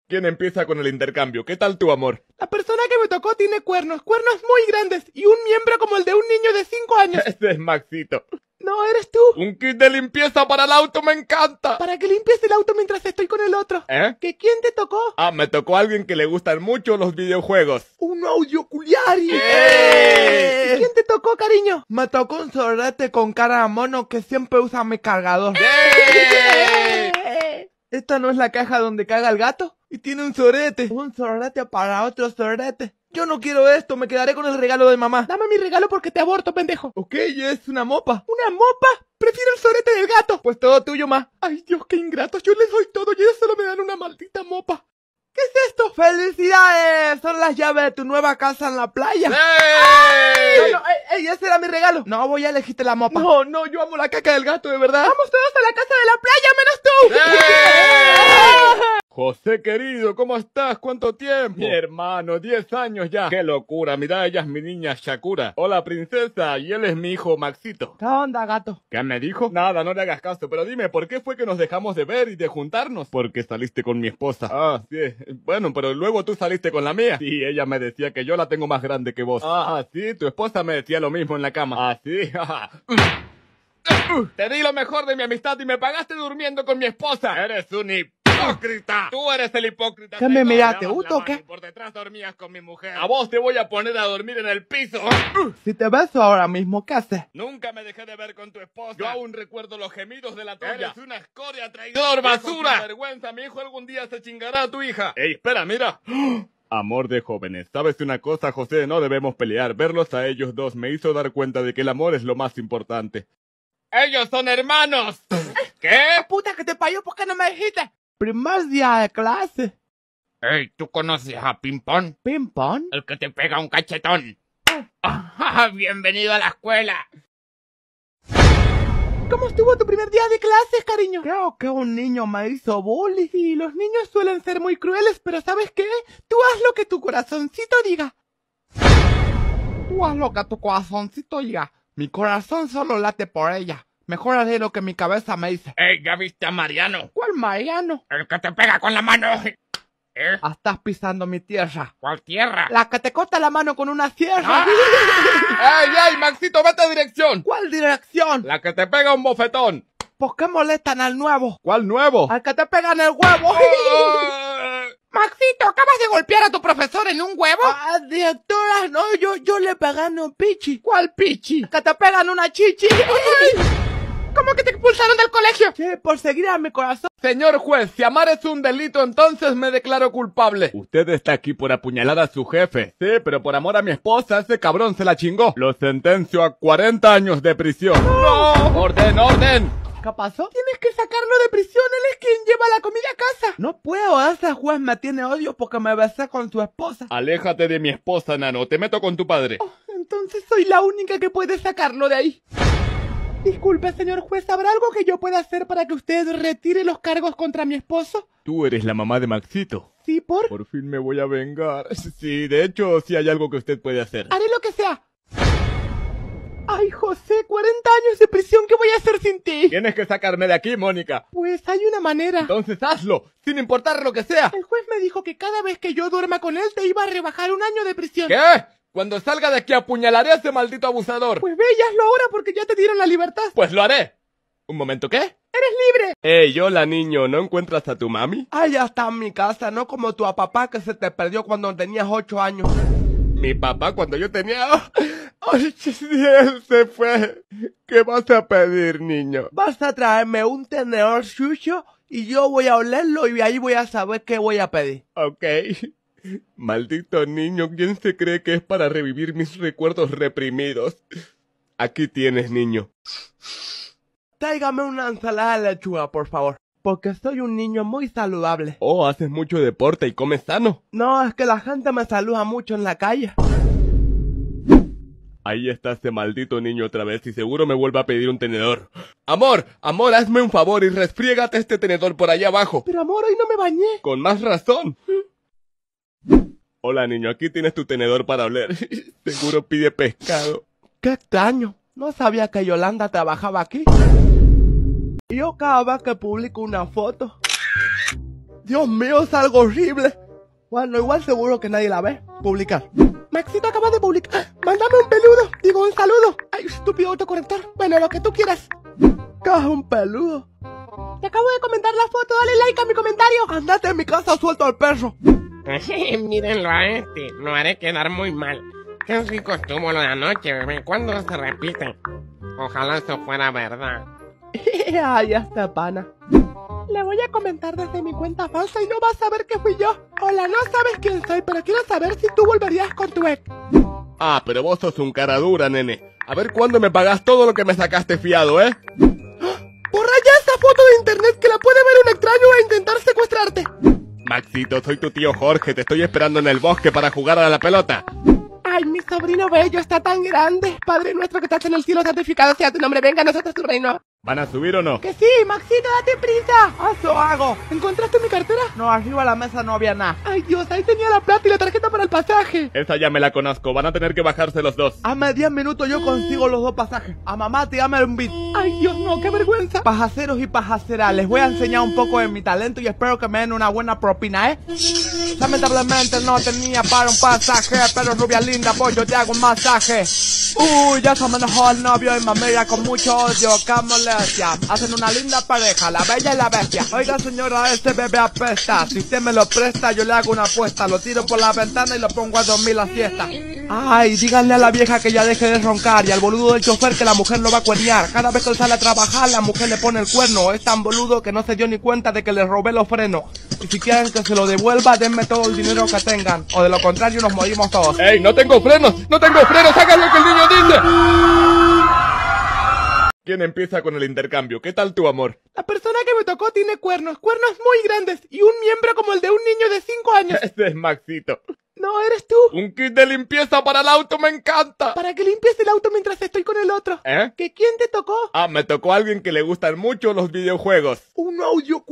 ¿Quién empieza con el intercambio? ¿Qué tal tu amor? La persona que me tocó tiene cuernos, cuernos muy grandes y un miembro como el de un niño de 5 años. Este es Maxito. No, eres tú. Un kit de limpieza para el auto me encanta. Para que limpies el auto mientras estoy con el otro. ¿Eh? ¿Que quién te tocó? Ah, me tocó alguien que le gustan mucho los videojuegos. Un audio culiari. ¿Quién te tocó, cariño? Me tocó un sorate con cara a mono que siempre usa mi cargador. ¡Eh! ¿Esta no es la caja donde caga el gato? Y tiene un sorete. Un sorete para otro sorete. Yo no quiero esto, me quedaré con el regalo de mamá. Dame mi regalo porque te aborto, pendejo. Ok, es una mopa. ¿Una mopa? Prefiero el sorete del gato. Pues todo tuyo, ma. Ay, Dios, qué ingrato. Yo les doy todo y ellos solo me dan una maldita mopa. ¿Qué es esto? ¡Felicidades! Son las llaves de tu nueva casa en la playa. ¡Ey! No, ey, ese era mi regalo. No, voy a elegirte la mopa. No, no, yo amo la caca del gato, de verdad. Vamos todos a la casa de la playa, menos tú. José querido, ¿cómo estás? ¿Cuánto tiempo? Mi hermano, diez años ya. ¡Qué locura! Mira, ella es mi niña Shakura. Hola, princesa, y él es mi hijo Maxito. ¿Qué onda, gato? ¿Qué me dijo? Nada, no le hagas caso, pero dime, ¿por qué fue que nos dejamos de ver y de juntarnos? Porque saliste con mi esposa. Ah, sí. Eh, bueno, pero luego tú saliste con la mía. Sí, ella me decía que yo la tengo más grande que vos. Ah, sí, tu esposa me decía lo mismo en la cama. Ah, sí, Te di lo mejor de mi amistad y me pagaste durmiendo con mi esposa. Eres un hip hipócrita! ¡Tú eres el hipócrita! ¿Qué me miraste, Uto, qué? Por detrás dormías con mi mujer. A vos te voy a poner a dormir en el piso. Si te beso ahora mismo, ¿qué haces? Nunca me dejé de ver con tu esposa. Yo aún recuerdo los gemidos de la tuya. Eres una escoria traidor, basura. vergüenza, mi hijo algún día se chingará a tu hija. Ey, espera, mira. Amor de jóvenes, ¿sabes una cosa, José? No debemos pelear. Verlos a ellos dos me hizo dar cuenta de que el amor es lo más importante. ¡Ellos son hermanos! ¿Qué? ¡Puta que te payó! ¿Por qué no me dijiste? Primer día de clase. Ey, ¿tú conoces a Pimpón? ¿Pimpón? El que te pega un cachetón. bienvenido a la escuela. ¿Cómo estuvo tu primer día de clases, cariño? Creo que un niño me hizo bullying. Y los niños suelen ser muy crueles, pero ¿sabes qué? Tú haz lo que tu corazoncito diga. Tú haz lo que tu corazoncito diga. Mi corazón solo late por ella. Mejor haré lo que mi cabeza me dice. ¡Ey, ya viste a Mariano! ¿Cuál Mariano? El que te pega con la mano. ¿Eh? Ah, estás pisando mi tierra. ¿Cuál tierra? La que te corta la mano con una sierra. ¡Ay, ¡Ey, ey, Maxito, vete a dirección! ¿Cuál dirección? La que te pega un bofetón. ¿Por qué molestan al nuevo? ¿Cuál nuevo? Al que te pegan el huevo. Oh. Maxito, ¿acabas de golpear a tu profesor en un huevo? Ah, directora, no, yo, yo le pegan un pichi. ¿Cuál pichi? que te pegan una chichi. ¿Cómo que te expulsaron del colegio? Sí, por seguir a mi corazón. Señor juez, si amar es un delito, entonces me declaro culpable. Usted está aquí por apuñalar a su jefe. Sí, pero por amor a mi esposa, ese cabrón se la chingó. Lo sentencio a 40 años de prisión. ¡No! ¡Orden, orden! ¿Qué pasó? Tienes que sacarlo de prisión, él es quien lleva la comida a casa. No puedo, ese juez me tiene odio porque me besé con su esposa. Aléjate de mi esposa, Nano, te meto con tu padre. Oh, entonces soy la única que puede sacarlo de ahí. Disculpe, señor juez, ¿habrá algo que yo pueda hacer para que usted retire los cargos contra mi esposo? Tú eres la mamá de Maxito. Sí, por. Por fin me voy a vengar. Sí, de hecho, sí hay algo que usted puede hacer. Haré lo que sea. Ay, José, 40 años de prisión, ¿qué voy a hacer sin ti? Tienes que sacarme de aquí, Mónica. Pues hay una manera. Entonces hazlo, sin importar lo que sea. El juez me dijo que cada vez que yo duerma con él te iba a rebajar un año de prisión. ¿Qué? Cuando salga de aquí apuñalaré a ese maldito abusador. Pues ve y hazlo ahora porque ya te dieron la libertad. Pues lo haré. ¿Un momento qué? ¡Eres libre! Ey, hola niño, ¿no encuentras a tu mami? Ah, ya está en mi casa, no como tu papá que se te perdió cuando tenías ocho años. Mi papá cuando yo tenía... Oh, ¡Ay, él se fue! ¿Qué vas a pedir, niño? Vas a traerme un tenedor sucio y yo voy a olerlo y ahí voy a saber qué voy a pedir. Ok. Maldito niño, ¿quién se cree que es para revivir mis recuerdos reprimidos? Aquí tienes, niño. Tráigame una ensalada de lechuga, por favor, porque soy un niño muy saludable. Oh, haces mucho deporte y comes sano. No, es que la gente me saluda mucho en la calle. Ahí está este maldito niño otra vez y seguro me vuelve a pedir un tenedor. Amor, amor, hazme un favor y resfriégate este tenedor por allá abajo. Pero amor, hoy no me bañé. Con más razón. Hola niño, aquí tienes tu tenedor para hablar. Seguro pide pescado. Qué extraño. No sabía que Yolanda trabajaba aquí. yo cada vez que publico una foto. Dios mío, es algo horrible. Bueno, igual seguro que nadie la ve. Publicar. Maxito acaba de publicar. Mándame un peludo. Digo un saludo. Ay, estúpido autocorrector. Bueno, lo que tú quieras. Caja un peludo. Te acabo de comentar la foto. Dale like a mi comentario. Andate en mi casa, suelto al perro. Mírenlo a este, no haré quedar muy mal. Qué rico estuvo lo de anoche, bebé. ¿Cuándo se repite? Ojalá eso fuera verdad. Ay, hasta pana. Le voy a comentar desde mi cuenta falsa y no vas a saber que fui yo. Hola, no sabes quién soy, pero quiero saber si tú volverías con tu ex. Ah, pero vos sos un cara dura, nene. A ver cuándo me pagas todo lo que me sacaste fiado, ¿eh? ¡Borra ya esa foto de internet que la puede ver un extraño e intentar secuestrarte! Maxito, soy tu tío Jorge, te estoy esperando en el bosque para jugar a la pelota. Ay, mi sobrino bello está tan grande. Padre nuestro que estás en el cielo, santificado sea tu nombre, venga a nosotros tu reino. ¿Van a subir o no? Que sí, Maxito, date prisa. Eso ah, hago. ¿Encontraste mi cartera? No, arriba a la mesa no había nada. Ay, Dios, ahí tenía la plata y la tarjeta para el pasaje. Esa ya me la conozco. Van a tener que bajarse los dos. A 10 minuto yo consigo los dos pasajes. A mamá te llama un beat. Ay, Dios, no, qué vergüenza. Pajaceros y pajaceras, les voy a enseñar un poco de mi talento y espero que me den una buena propina, ¿eh? Lamentablemente no tenía para un pasaje, pero rubia linda, pues yo te hago un masaje. Uy, ya se mejor novio y mamera con mucho odio. Hacen una linda pareja, la bella y la bestia Oiga señora, este bebé apesta Si usted me lo presta, yo le hago una apuesta Lo tiro por la ventana y lo pongo a dormir la siesta Ay, díganle a la vieja que ya deje de roncar y al boludo del chofer que la mujer lo va a cuernear. Cada vez que él sale a trabajar, la mujer le pone el cuerno. Es tan boludo que no se dio ni cuenta de que le robé los frenos. Y si quieren que se lo devuelva, denme todo el dinero que tengan. O de lo contrario, nos morimos todos. ¡Ey, no tengo frenos! ¡No tengo frenos! Sácalo que el niño dice! ¿Quién empieza con el intercambio? ¿Qué tal tu amor? La persona que me tocó tiene cuernos, cuernos muy grandes y un miembro como el de un niño de 5 años. Ese es Maxito. No, eres tú. Un kit de limpieza para el auto me encanta. ¿Para que limpies el auto mientras estoy con el otro? ¿Eh? ¿Que quién te tocó? Ah, me tocó alguien que le gustan mucho los videojuegos. Un audio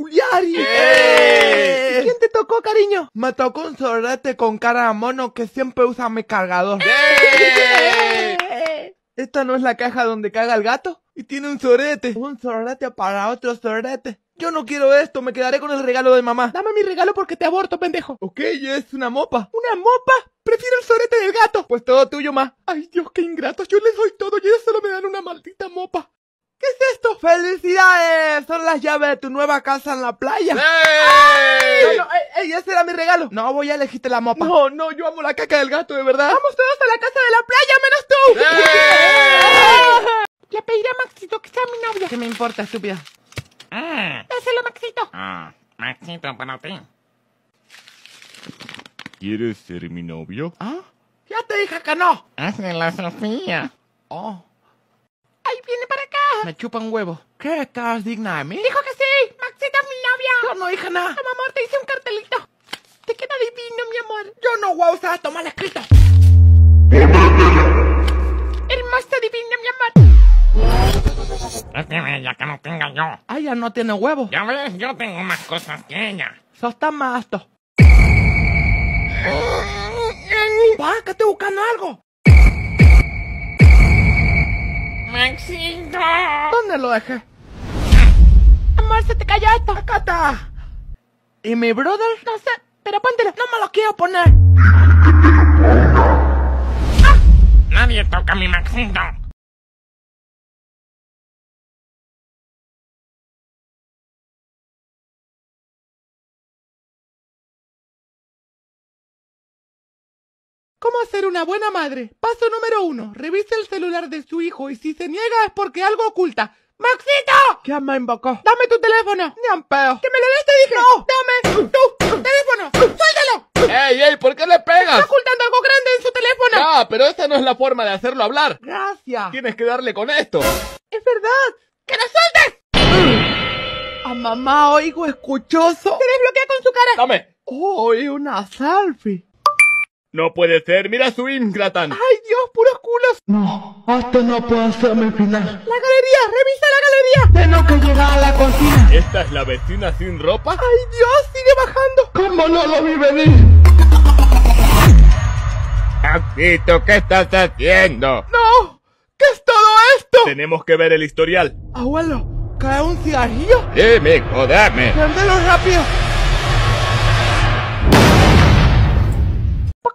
¡Eh! quién te tocó, cariño? Me tocó un sorrete con cara de mono que siempre usa mi cargador. ¿Esta no es la caja donde caga el gato? y tiene un sorete. Un sorete para otro sorete. Yo no quiero esto, me quedaré con el regalo de mamá. Dame mi regalo porque te aborto, pendejo. Ok, es una mopa. ¿Una mopa? Prefiero el sorete del gato. Pues todo tuyo, ma. Ay, Dios, qué ingratos. Yo les doy todo y ellos solo me dan una maldita mopa. ¿Qué es esto? ¡Felicidades! Son las llaves de tu nueva casa en la playa. ¡Ey! No, no, ey, ese era mi regalo. No, voy a elegirte la mopa. No, no, yo amo la caca del gato, de verdad. Vamos todos a la casa de la playa, menos tú. Le pediré a Maxito que sea mi novia. ¿Qué me importa, estúpida? Mm. Maxito. Ah, Maxito, para ti. ¿Quieres ser mi novio? ¿Ah? Ya te dije que no. Hazle la Sofía. Oh. Ahí viene para acá. Me chupa un huevo. ¿Qué? ¿Estás digna de mí? Dijo que sí. Maxito es mi novia. Yo no dije nada. No, amor, te hice un cartelito. Te queda divino, mi amor. Yo no voy a usar a tomar escrito. ya que no tenga yo. Ella ah, ya no tiene huevo. Ya ves, yo tengo más cosas que ella. Sos tan más esto Pa, que estoy buscando algo. Maxito. ¿Dónde lo dejé? Amor, se te cayó esto. Acá ¿Y mi brother? No sé, pero póntelo. No me lo quiero poner. Nadie toca a mi Maxito. ¿Cómo hacer una buena madre? Paso número uno. Revisa el celular de su hijo y si se niega es porque algo oculta. ¡Maxito! ¿Qué me invocó? ¡Dame tu teléfono! ¡Ni un pedo! ¡Que me lo des, dije! ¡No! ¡Dame tu teléfono! ¡Suéltalo! ¡Ey, ey! ¿Por qué le pegas? ¡Está ocultando algo grande en su teléfono! Ah, pero esta no es la forma de hacerlo hablar. Gracias. Tienes que darle con esto. ¡Es verdad! ¡Que lo sueltes! A ah, mamá oigo escuchoso. ¡Se desbloquea con su cara! ¡Dame! ¡Oh, una selfie! No puede ser, mira su Ingratan. ¡Ay, Dios, puros culos! No, esto no puede ser mi final. ¡La galería! ¡Revisa la galería! Tengo que llegar a la cocina. ¿Esta es la vecina sin ropa? ¡Ay, Dios, sigue bajando! ¿Cómo no lo vi venir? Paquito, ¿qué estás haciendo? ¡No! ¿Qué es todo esto? Tenemos que ver el historial. Abuelo, ¿cae un cigarrillo? Dime, mijo, dame. rápido.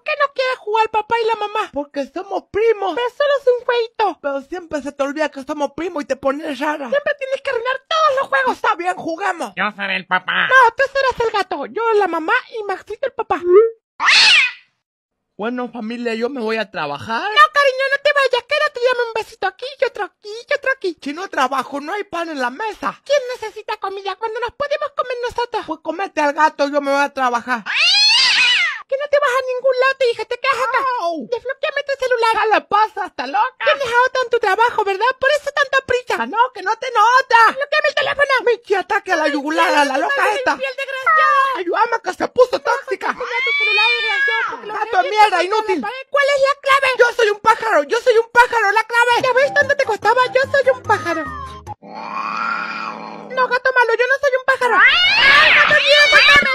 ¿Por qué no quiere jugar papá y la mamá? Porque somos primos. Pero solo es un jueguito. Pero siempre se te olvida que somos primos y te pones rara. Siempre tienes que arruinar todos los juegos. Está bien, jugamos. Yo seré el papá. No, tú serás el gato. Yo la mamá y Maxito el papá. Bueno, familia, yo me voy a trabajar. No, cariño, no te vayas. Quédate, dame un besito aquí y otro aquí y otro aquí. Si no trabajo, no hay pan en la mesa. ¿Quién necesita comida cuando nos podemos comer nosotros? Pues comete al gato, yo me voy a trabajar. ¡Ah! que no te vas a ningún lado, dije, te quedas acá. Desbloqueame tu celular. Ya la pasa hasta loca. ¡Te has dejado tu trabajo, ¿verdad? Por eso tanta prisa. Ah, no, que no te nota. ¡Bloqueame el teléfono. Michi, ataque a la yugulara, a la loca esta. Piel Ayúdame que se puso tóxica. tu celular, ah, mierda, inútil. ¿Cuál es la clave? Yo soy un pájaro, yo soy un pájaro, la clave. ¿Ya ves tanto te costaba? Yo soy un pájaro. No, gato malo, yo no soy un pájaro. Ah, ¡Ay, ah,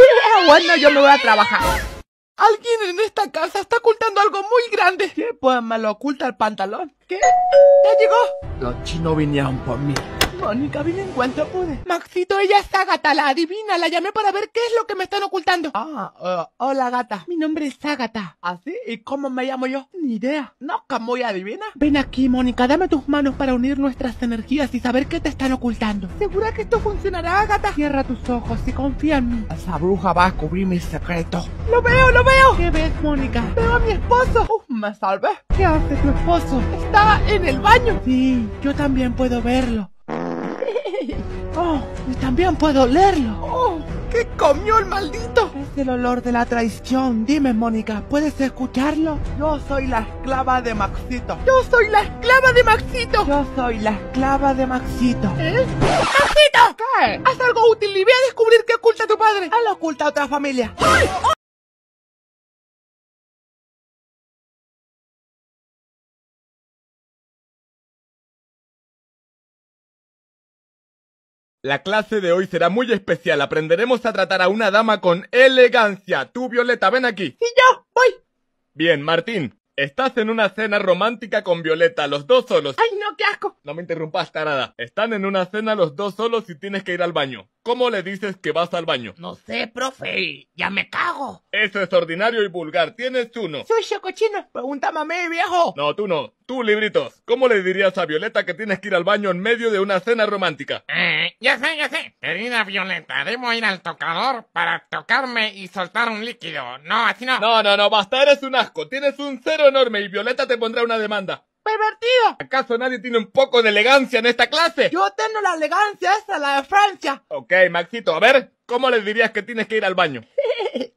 eh, Bueno, yo me voy a trabajar. Alguien en esta casa está ocultando algo muy grande. ¿Qué? Pues me lo oculta el pantalón. ¿Qué? ¡Ya llegó! Los chinos vinieron por mí. Mónica, vine en cuanto pude. Maxito, ella es Ágata, la adivina. La llamé para ver qué es lo que me están ocultando. Ah, eh, hola, gata. Mi nombre es Ágata. ¿Así? ¿Ah, ¿Y cómo me llamo yo? Ni idea. No, como muy adivina. Ven aquí, Mónica, dame tus manos para unir nuestras energías y saber qué te están ocultando. ¿Segura que esto funcionará, Agatha? Cierra tus ojos y confía en mí. Esa bruja va a cubrir mi secreto. ¡Lo veo, lo veo! ¿Qué ves, Mónica? Veo a mi esposo. ¡Uh, me salvé. ¿Qué hace tu esposo? Está en el baño. Sí, yo también puedo verlo. Oh, y también puedo olerlo. Oh, ¿qué comió el maldito? Es el olor de la traición. Dime, Mónica, ¿puedes escucharlo? Yo soy la esclava de Maxito. Yo soy la esclava de Maxito. Yo soy la esclava de Maxito. ¿Eh? ¡Maxito! ¿Qué? Haz algo útil y voy a descubrir qué oculta tu padre. Él oculta a otra familia. ¡Ay! La clase de hoy será muy especial. Aprenderemos a tratar a una dama con elegancia. Tú, Violeta, ven aquí. Y yo, voy. Bien, Martín. Estás en una cena romántica con Violeta, los dos solos. ¡Ay, no, qué asco! No me interrumpas, tarada. Están en una cena los dos solos y tienes que ir al baño. ¿Cómo le dices que vas al baño? No sé, profe. Ya me cago. Eso es ordinario y vulgar. Tienes uno. Soy cochino. pregunta viejo. No, tú no. Tú, libritos. ¿Cómo le dirías a Violeta que tienes que ir al baño en medio de una cena romántica? Eh, ya sé, ya sé. Querida Violeta, debo ir al tocador para tocarme y soltar un líquido. No, así no. No, no, no. Basta, eres un asco. Tienes un cero enorme y Violeta te pondrá una demanda. ¡Pervertido! ¿Acaso nadie tiene un poco de elegancia en esta clase? Yo tengo la elegancia esa, la de Francia. Ok, Maxito, a ver, ¿cómo le dirías que tienes que ir al baño?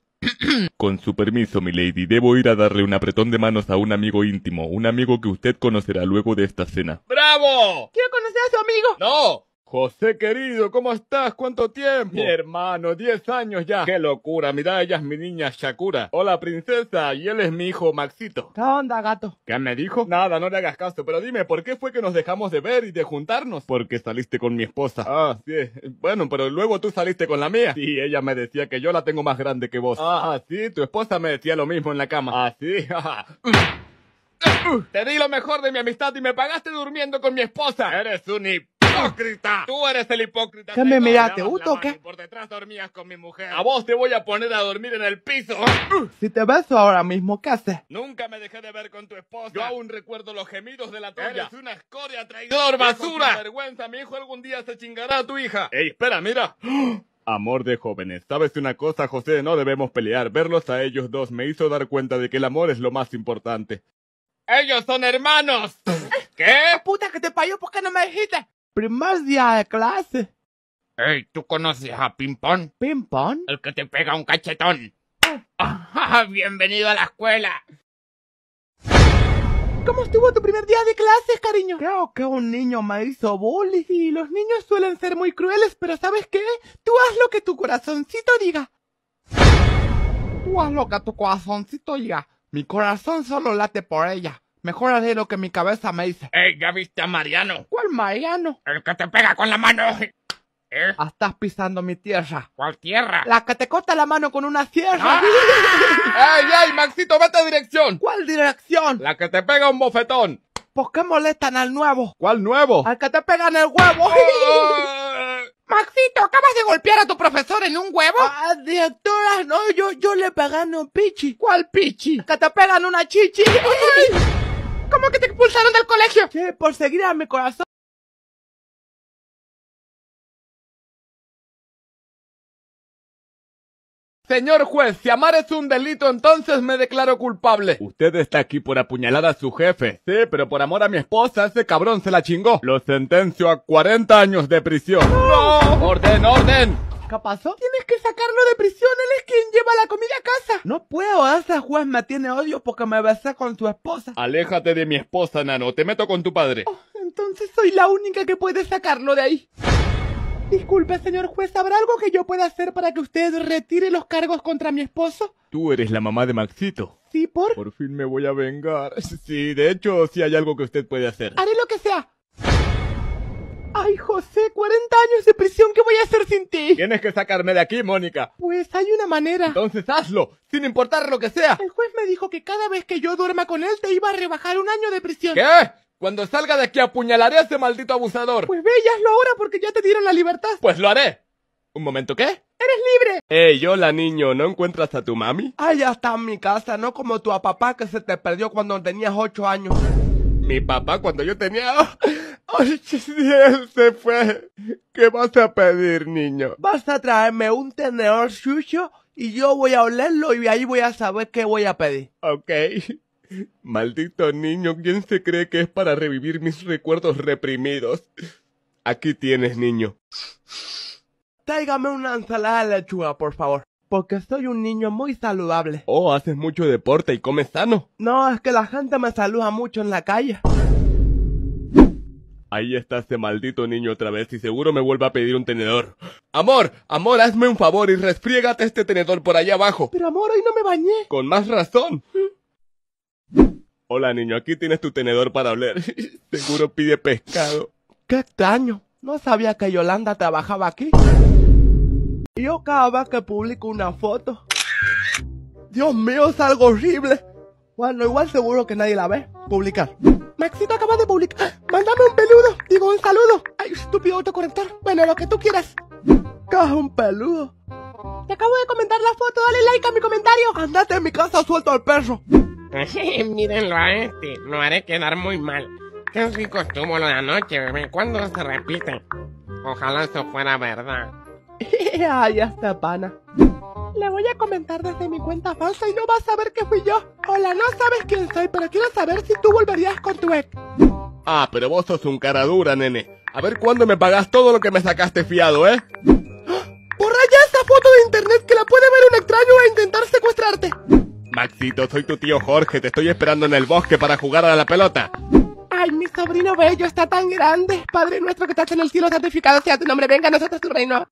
Con su permiso, mi lady debo ir a darle un apretón de manos a un amigo íntimo, un amigo que usted conocerá luego de esta cena. ¡Bravo! Quiero conocer a su amigo. No, José querido, ¿cómo estás? ¿Cuánto tiempo? Mi hermano, 10 años ya. ¡Qué locura! Mira, ella es mi niña Shakura. Hola, princesa, y él es mi hijo Maxito. ¿Qué onda, gato? ¿Qué me dijo? Nada, no le hagas caso, pero dime, ¿por qué fue que nos dejamos de ver y de juntarnos? Porque saliste con mi esposa. Ah, sí. Eh, bueno, pero luego tú saliste con la mía. Sí, ella me decía que yo la tengo más grande que vos. Ah, sí, tu esposa me decía lo mismo en la cama. Ah, sí. Te di lo mejor de mi amistad y me pagaste durmiendo con mi esposa. Eres un hip hipócrita! ¡Tú eres el hipócrita! ¿Qué me miraste? ¿Uto o qué? Por detrás dormías con mi mujer. A vos te voy a poner a dormir en el piso. Si te beso ahora mismo, ¿qué haces? Nunca me dejé de ver con tu esposa. Yo aún recuerdo los gemidos de la tuya. Eres una escoria traidor, basura. vergüenza, mi hijo algún día se chingará a tu hija. Ey, espera, mira. Amor de jóvenes, ¿sabes una cosa, José? No debemos pelear. Verlos a ellos dos me hizo dar cuenta de que el amor es lo más importante. ¡Ellos son hermanos! ¿Qué? puta que te payó, ¿por qué no me dijiste? primer día de clase. Hey, ¿tú conoces a Pimpón? Pong? El que te pega un cachetón. ¡Bienvenido a la escuela! ¿Cómo estuvo tu primer día de clases, cariño? Creo que un niño me hizo bullying. Y los niños suelen ser muy crueles, pero ¿sabes qué? Tú haz lo que tu corazoncito diga. Tú haz lo que tu corazoncito diga. Mi corazón solo late por ella. Mejor haré lo que mi cabeza me dice. ¡Ey, ya viste a Mariano! ¿Cuál Mariano? El que te pega con la mano. ¿Eh? Ah, estás pisando mi tierra. ¿Cuál tierra? La que te corta la mano con una sierra. Ah. ¡Ey, ey, Maxito, vete a dirección! ¿Cuál dirección? La que te pega un bofetón. ¿Por qué molestan al nuevo? ¿Cuál nuevo? Al que te pegan el huevo. Ah. Maxito, ¿acabas de golpear a tu profesor en un huevo? Ah, directora, no, yo, yo le pegan un pichi. ¿Cuál pichi? Que te pegan una chichi. ¿Cómo que te expulsaron del colegio? Sí, por seguir a mi corazón. Señor juez, si amar es un delito, entonces me declaro culpable. Usted está aquí por apuñalar a su jefe. Sí, pero por amor a mi esposa, ese cabrón se la chingó. Lo sentencio a 40 años de prisión. ¡No! ¡Orden, orden! pasó? Tienes que sacarlo de prisión, él es quien lleva la comida a casa. No puedo, esa juez me tiene odio porque me besé con su esposa. Aléjate de mi esposa, nano, te meto con tu padre. Oh, entonces soy la única que puede sacarlo de ahí. Disculpe, señor juez, ¿habrá algo que yo pueda hacer para que usted retire los cargos contra mi esposo? Tú eres la mamá de Maxito. ¿Sí, por? Por fin me voy a vengar. Sí, de hecho, sí hay algo que usted puede hacer. Haré lo que sea. Ay, José, 40 años de prisión, ¿qué voy a hacer sin ti? Tienes que sacarme de aquí, Mónica. Pues hay una manera. Entonces hazlo, sin importar lo que sea. El juez me dijo que cada vez que yo duerma con él te iba a rebajar un año de prisión. ¿Qué? Cuando salga de aquí apuñalaré a ese maldito abusador. Pues ve y hazlo ahora porque ya te dieron la libertad. Pues lo haré. ¿Un momento qué? ¡Eres libre! Ey, hola niño, ¿no encuentras a tu mami? Allá ya está en mi casa, no como tu papá que se te perdió cuando tenías 8 años. Mi papá cuando yo tenía ocho días se fue. ¿Qué vas a pedir, niño? Vas a traerme un tenedor sucio y yo voy a olerlo y ahí voy a saber qué voy a pedir. Ok. Maldito niño, ¿quién se cree que es para revivir mis recuerdos reprimidos? Aquí tienes, niño. Tráigame una ensalada de lechuga, por favor porque soy un niño muy saludable. Oh, haces mucho deporte y comes sano. No, es que la gente me saluda mucho en la calle. Ahí está ese maldito niño otra vez y seguro me vuelve a pedir un tenedor. Amor, amor, hazme un favor y resfriégate este tenedor por allá abajo. Pero amor, hoy no me bañé. Con más razón. Hola niño, aquí tienes tu tenedor para hablar. seguro pide pescado. Qué extraño. No sabía que Yolanda trabajaba aquí yo cada vez que publico una foto, Dios mío, es algo horrible. Bueno, igual seguro que nadie la ve. Publicar. Maxito acaba de publicar. Mándame un peludo. Digo, un saludo. Ay, estúpido autocorrector. Bueno, lo que tú quieras. Caja un peludo. Te acabo de comentar la foto. Dale like a mi comentario. Andate en mi casa, suelto al perro. Mírenlo a este. No haré quedar muy mal. Qué rico estuvo lo de anoche, bebé. ¿Cuándo se repite? Ojalá eso fuera verdad. ya está, pana. Le voy a comentar desde mi cuenta falsa y no vas a ver que fui yo. Hola, no sabes quién soy, pero quiero saber si tú volverías con tu ex. Ah, pero vos sos un cara dura, nene. A ver cuándo me pagas todo lo que me sacaste fiado, ¿eh? ¡Borra ya esa foto de internet que la puede ver un extraño a e intentar secuestrarte! Maxito, soy tu tío Jorge, te estoy esperando en el bosque para jugar a la pelota. Ay, mi sobrino bello está tan grande. Padre nuestro que estás en el cielo santificado sea tu nombre, venga a nosotros tu reino.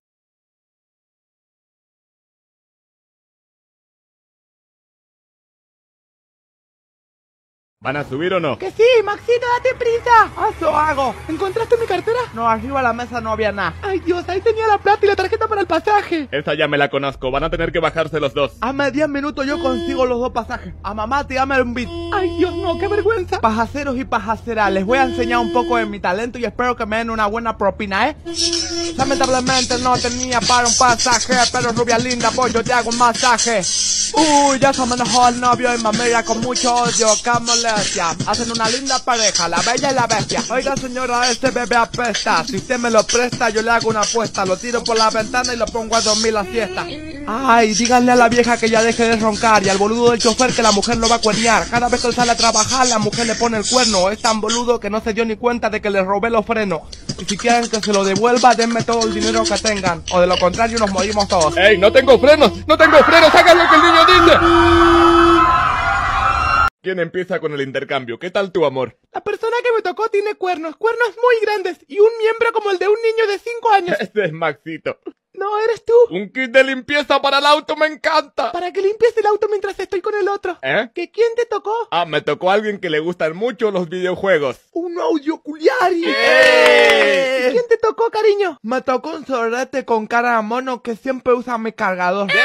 ¿Van a subir o no? Que sí, Maxito, date prisa. Eso ah, hago. ¿Encontraste mi cartera? No, arriba a la mesa no había nada. Ay, Dios, ahí tenía la plata y la tarjeta para el pasaje. Esa ya me la conozco. Van a tener que bajarse los dos. A media minuto yo mm. consigo los dos pasajes. A mamá te un beat. Ay, Dios, no, qué vergüenza. Pajaceros y pajaceras, les voy a enseñar un poco de mi talento y espero que me den una buena propina, ¿eh? Lamentablemente no tenía para un pasaje, pero rubia linda, pues yo te hago un masaje. Uy, ya se me enojó el novio y me con mucho odio. Cámara hacen una linda pareja, la bella y la bestia. Oiga señora, este bebé apesta. Si usted me lo presta, yo le hago una apuesta. Lo tiro por la ventana y lo pongo a dormir la siesta. Ay, díganle a la vieja que ya deje de roncar y al boludo del chofer que la mujer lo va a cuernear. Cada vez que él sale a trabajar, la mujer le pone el cuerno. Es tan boludo que no se dio ni cuenta de que le robé los frenos. Y si quieren que se lo devuelva, denme todo el dinero que tengan. O de lo contrario, nos morimos todos. ¡Ey, no tengo frenos! ¡No tengo frenos! ¡Hagan que el niño dice! ¿Quién empieza con el intercambio? ¿Qué tal tu amor? La persona que me tocó tiene cuernos, cuernos muy grandes y un miembro como el de un niño de 5 años. Este es Maxito. No, eres tú. Un kit de limpieza para el auto me encanta. Para que limpies el auto mientras estoy con el otro. ¿Eh? ¿Que quién te tocó? Ah, me tocó alguien que le gustan mucho los videojuegos. Un audio culiari. quién te tocó, cariño? Me tocó un sorrate con cara a mono que siempre usa mi cargador.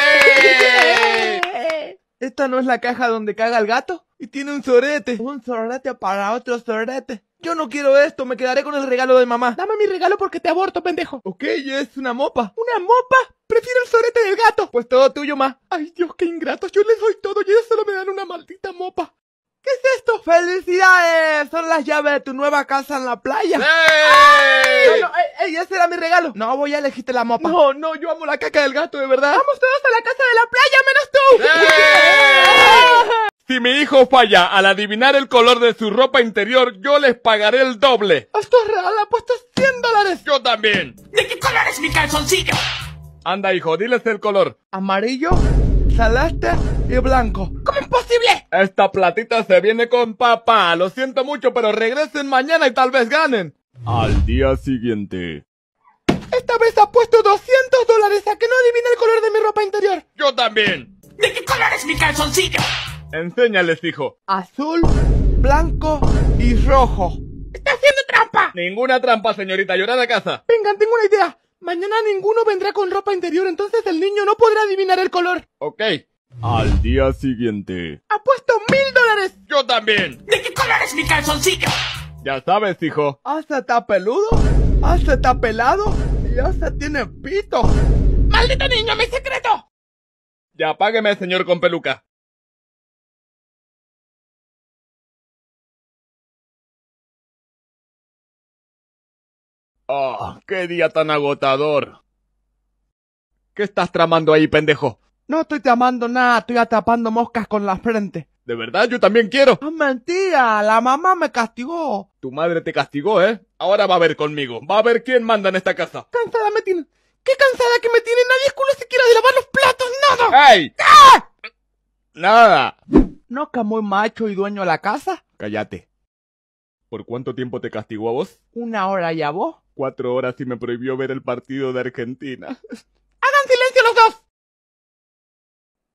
¿Esta no es la caja donde caga el gato? y tiene un sorete. Un sorete para otro sorete. Yo no quiero esto, me quedaré con el regalo de mamá. Dame mi regalo porque te aborto, pendejo. Ok, es una mopa. ¿Una mopa? Prefiero el sorete del gato. Pues todo tuyo, ma. Ay, Dios, qué ingratos. Yo les doy todo y ellos solo me dan una maldita mopa. ¿Qué es esto? ¡Felicidades! Son las llaves de tu nueva casa en la playa. ¡Ey! No, no, ey, ese era mi regalo. No, voy a elegirte la mopa. No, no, yo amo la caca del gato, de verdad. Vamos todos a la casa de la playa, menos tú. Si mi hijo falla al adivinar el color de su ropa interior, yo les pagaré el doble. Esto es real, apuesto 100 dólares. Yo también. ¿De qué color es mi calzoncillo? Anda, hijo, diles el color. Amarillo, salaste y blanco. ¿Cómo es posible? Esta platita se viene con papá. Lo siento mucho, pero regresen mañana y tal vez ganen. Al día siguiente. Esta vez apuesto 200 dólares a que no adivine el color de mi ropa interior. Yo también. ¿De qué color es mi calzoncillo? Enséñales, hijo. Azul, blanco y rojo. ¡Está haciendo trampa! Ninguna trampa, señorita. Llorad a casa. Venga, tengo una idea. Mañana ninguno vendrá con ropa interior, entonces el niño no podrá adivinar el color. Ok. Al día siguiente. ¡Apuesto mil dólares! ¡Yo también! ¿De qué color es mi calzoncillo? Ya sabes, hijo. Hasta está peludo, hasta está pelado y hasta tiene pito. ¡Maldito niño, mi secreto! Ya apágueme, señor con peluca. ¡Oh, qué día tan agotador! ¿Qué estás tramando ahí, pendejo? No estoy tramando nada, estoy atrapando moscas con la frente. ¿De verdad? Yo también quiero. mentira, la mamá me castigó. Tu madre te castigó, ¿eh? Ahora va a ver conmigo, va a ver quién manda en esta casa. Cansada me tiene. ¡Qué cansada que me tiene! Nadie es culo siquiera de lavar los platos, nada. ¡Ey! ¡Ah! Nada. ¿No muy macho y dueño de la casa? Cállate. ¿Por cuánto tiempo te castigó a vos? Una hora ya, vos cuatro horas y me prohibió ver el partido de Argentina. ¡Hagan silencio los dos!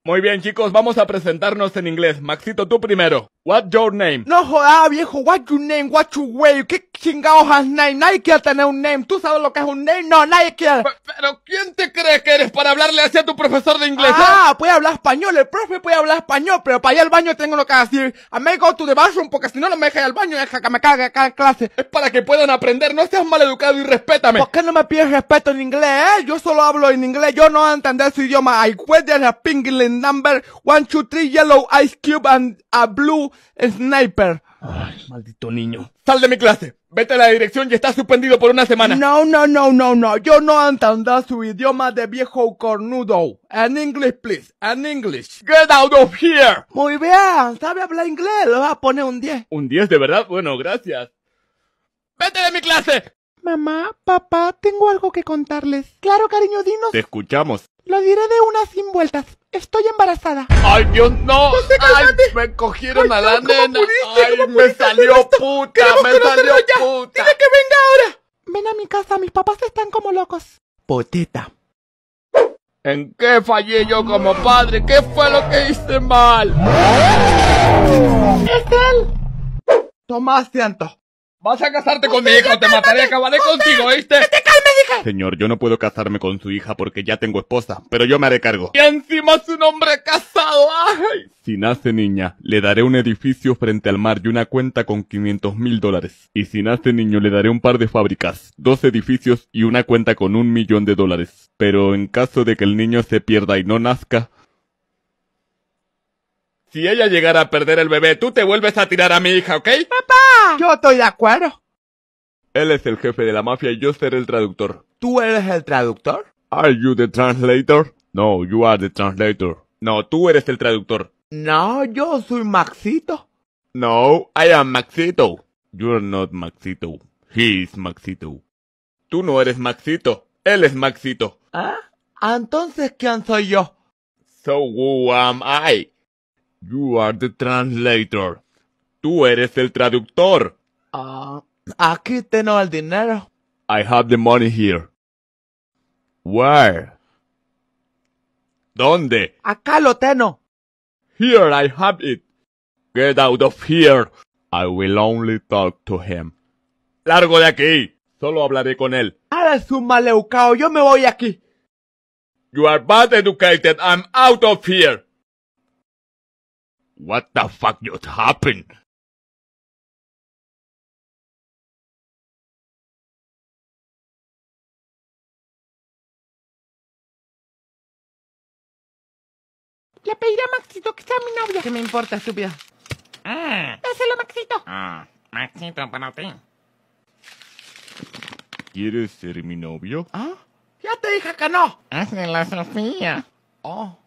Muy bien, chicos, vamos a presentarnos en inglés. Maxito, tú primero. What your name? No jodas, viejo. what's your name? what's your way? ¿Qué chingados has name? Nadie quiere tener un name. ¿Tú sabes lo que es un name? No, nadie quiere. Pero, ¿quién te crees que eres para hablarle así a tu profesor de inglés? Ah? ah, puede hablar español. El profe puede hablar español, pero para ir al baño tengo lo que decir. I may go to the bathroom porque si no, no me deja ir al baño. Deja que me cague en clase. Es para que puedan aprender. No seas mal educado y respétame. ¿Por qué no me pides respeto en inglés, eh? Yo solo hablo en inglés. Yo no voy a entender su idioma. I wear a pink number one, two, three, yellow ice cube and a blue Sniper. maldito niño. Sal de mi clase. Vete a la dirección y estás suspendido por una semana. No, no, no, no, no. Yo no entiendo su idioma de viejo cornudo. En English, please. En English. Get out of here. Muy bien. Sabe hablar inglés. Le voy a poner un 10. ¿Un 10 de verdad? Bueno, gracias. ¡Vete de mi clase! Mamá, papá, tengo algo que contarles. Claro, cariño, dinos. Te escuchamos. Lo diré de una sin vueltas. Estoy embarazada. ¡Ay, Dios, no! ¡Ay, me cogieron a la nena! ¡Ay, me salió puta! ¡Me salió puta! ¡Dile que venga ahora! Ven a mi casa, mis papás están como locos. Poteta. ¿En qué fallé yo como padre? ¿Qué fue lo que hice mal? ¡Es él! Tomás, Vas a casarte conmigo, te mataré, acabaré contigo, ¿viste? Señor, yo no puedo casarme con su hija porque ya tengo esposa, pero yo me haré cargo. Y encima es un hombre casado, Si nace niña, le daré un edificio frente al mar y una cuenta con 500 mil dólares. Y si nace niño, le daré un par de fábricas, dos edificios y una cuenta con un millón de dólares. Pero en caso de que el niño se pierda y no nazca, si ella llegara a perder el bebé, tú te vuelves a tirar a mi hija, ¿ok? ¡Papá! Yo estoy de acuerdo. Él es el jefe de la mafia y yo seré el traductor. ¿Tú eres el traductor? Are you the translator? No, you are the translator. No, tú eres el traductor. No, yo soy Maxito. No, I am Maxito. You're not Maxito. He is Maxito. Tú no eres Maxito. Él es Maxito. ¿Ah? ah entonces, ¿quién soy yo? So who am I? You are the translator. Tú eres el traductor. Ah, Aquí tengo el dinero. I have the money here. Where? ¿Dónde? Acá lo tengo. Here I have it. Get out of here. I will only talk to him. Largo de aquí. Solo hablaré con él. ¡Eres es un maleucao. Yo me voy aquí. You are bad educated. I'm out of here. What the fuck just happened? Le pediré a Maxito que sea mi novia. ¿Qué me importa, estúpida? Ah. Dáselo, Maxito. Ah, Maxito, para ti. ¿Quieres ser mi novio? ¿Ah? Ya te dije que no. Hazle la Sofía. Oh.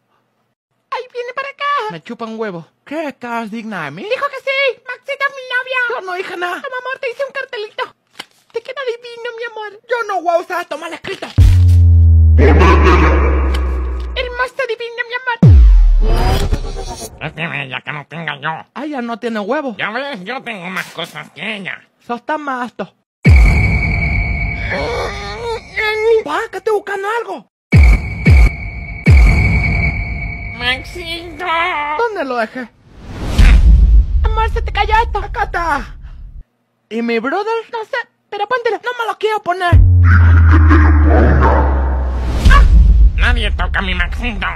Ahí viene para acá. Me chupa un huevo. ¿Qué? ¿Estás digna de mí? Dijo que sí. ¡Maxito es mi novia. Yo no dije nada. amor, te hice un cartelito. Te queda divino, mi amor. Yo no voy a usar la mal El monstruo divino, mi amor. Es que ella que no tenga yo. Ah, ella no tiene huevo! Ya ves, yo tengo más cosas que ella. Sos tan más Pa, que estoy buscando algo. Maxito. ¿Dónde lo dejé? Amor, se te cayó esto. Acá ¿Y mi brother? No sé, pero póntelo. No me lo quiero poner. Nadie toca a mi Maxito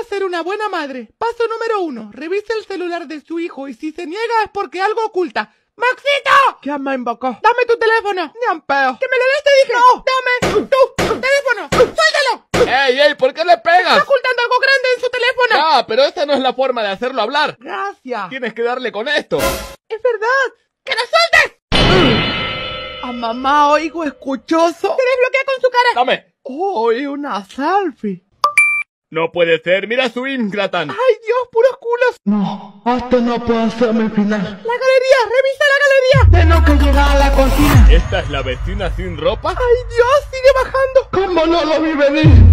a ser una buena madre? Paso número uno. Revisa el celular de su hijo y si se niega es porque algo oculta. ¡Maxito! ¿Qué me invocó? ¡Dame tu teléfono! ¡Ni un ¡Que me lo des, dije! ¡No! ¡Dame tu teléfono! ¡Suéltalo! ¡Ey, ey! ¿Por qué le pegas? ¡Está ocultando algo grande en su teléfono! Ah, pero esa no es la forma de hacerlo hablar. Gracias. Tienes que darle con esto. ¡Es verdad! ¡Que lo sueltes! Mm. A mamá oigo escuchoso. ¡Se desbloquea con su cara! ¡Dame! ¡Oh, una selfie! No puede ser, mira su Ingratán. ¡Ay, Dios, puros culos! No, esto no puede ser mi final. ¡La galería! ¡Revisa la galería! Tengo que llegar a la cocina. ¿Esta es la vecina sin ropa? ¡Ay, Dios, sigue bajando! ¿Cómo no lo vi venir?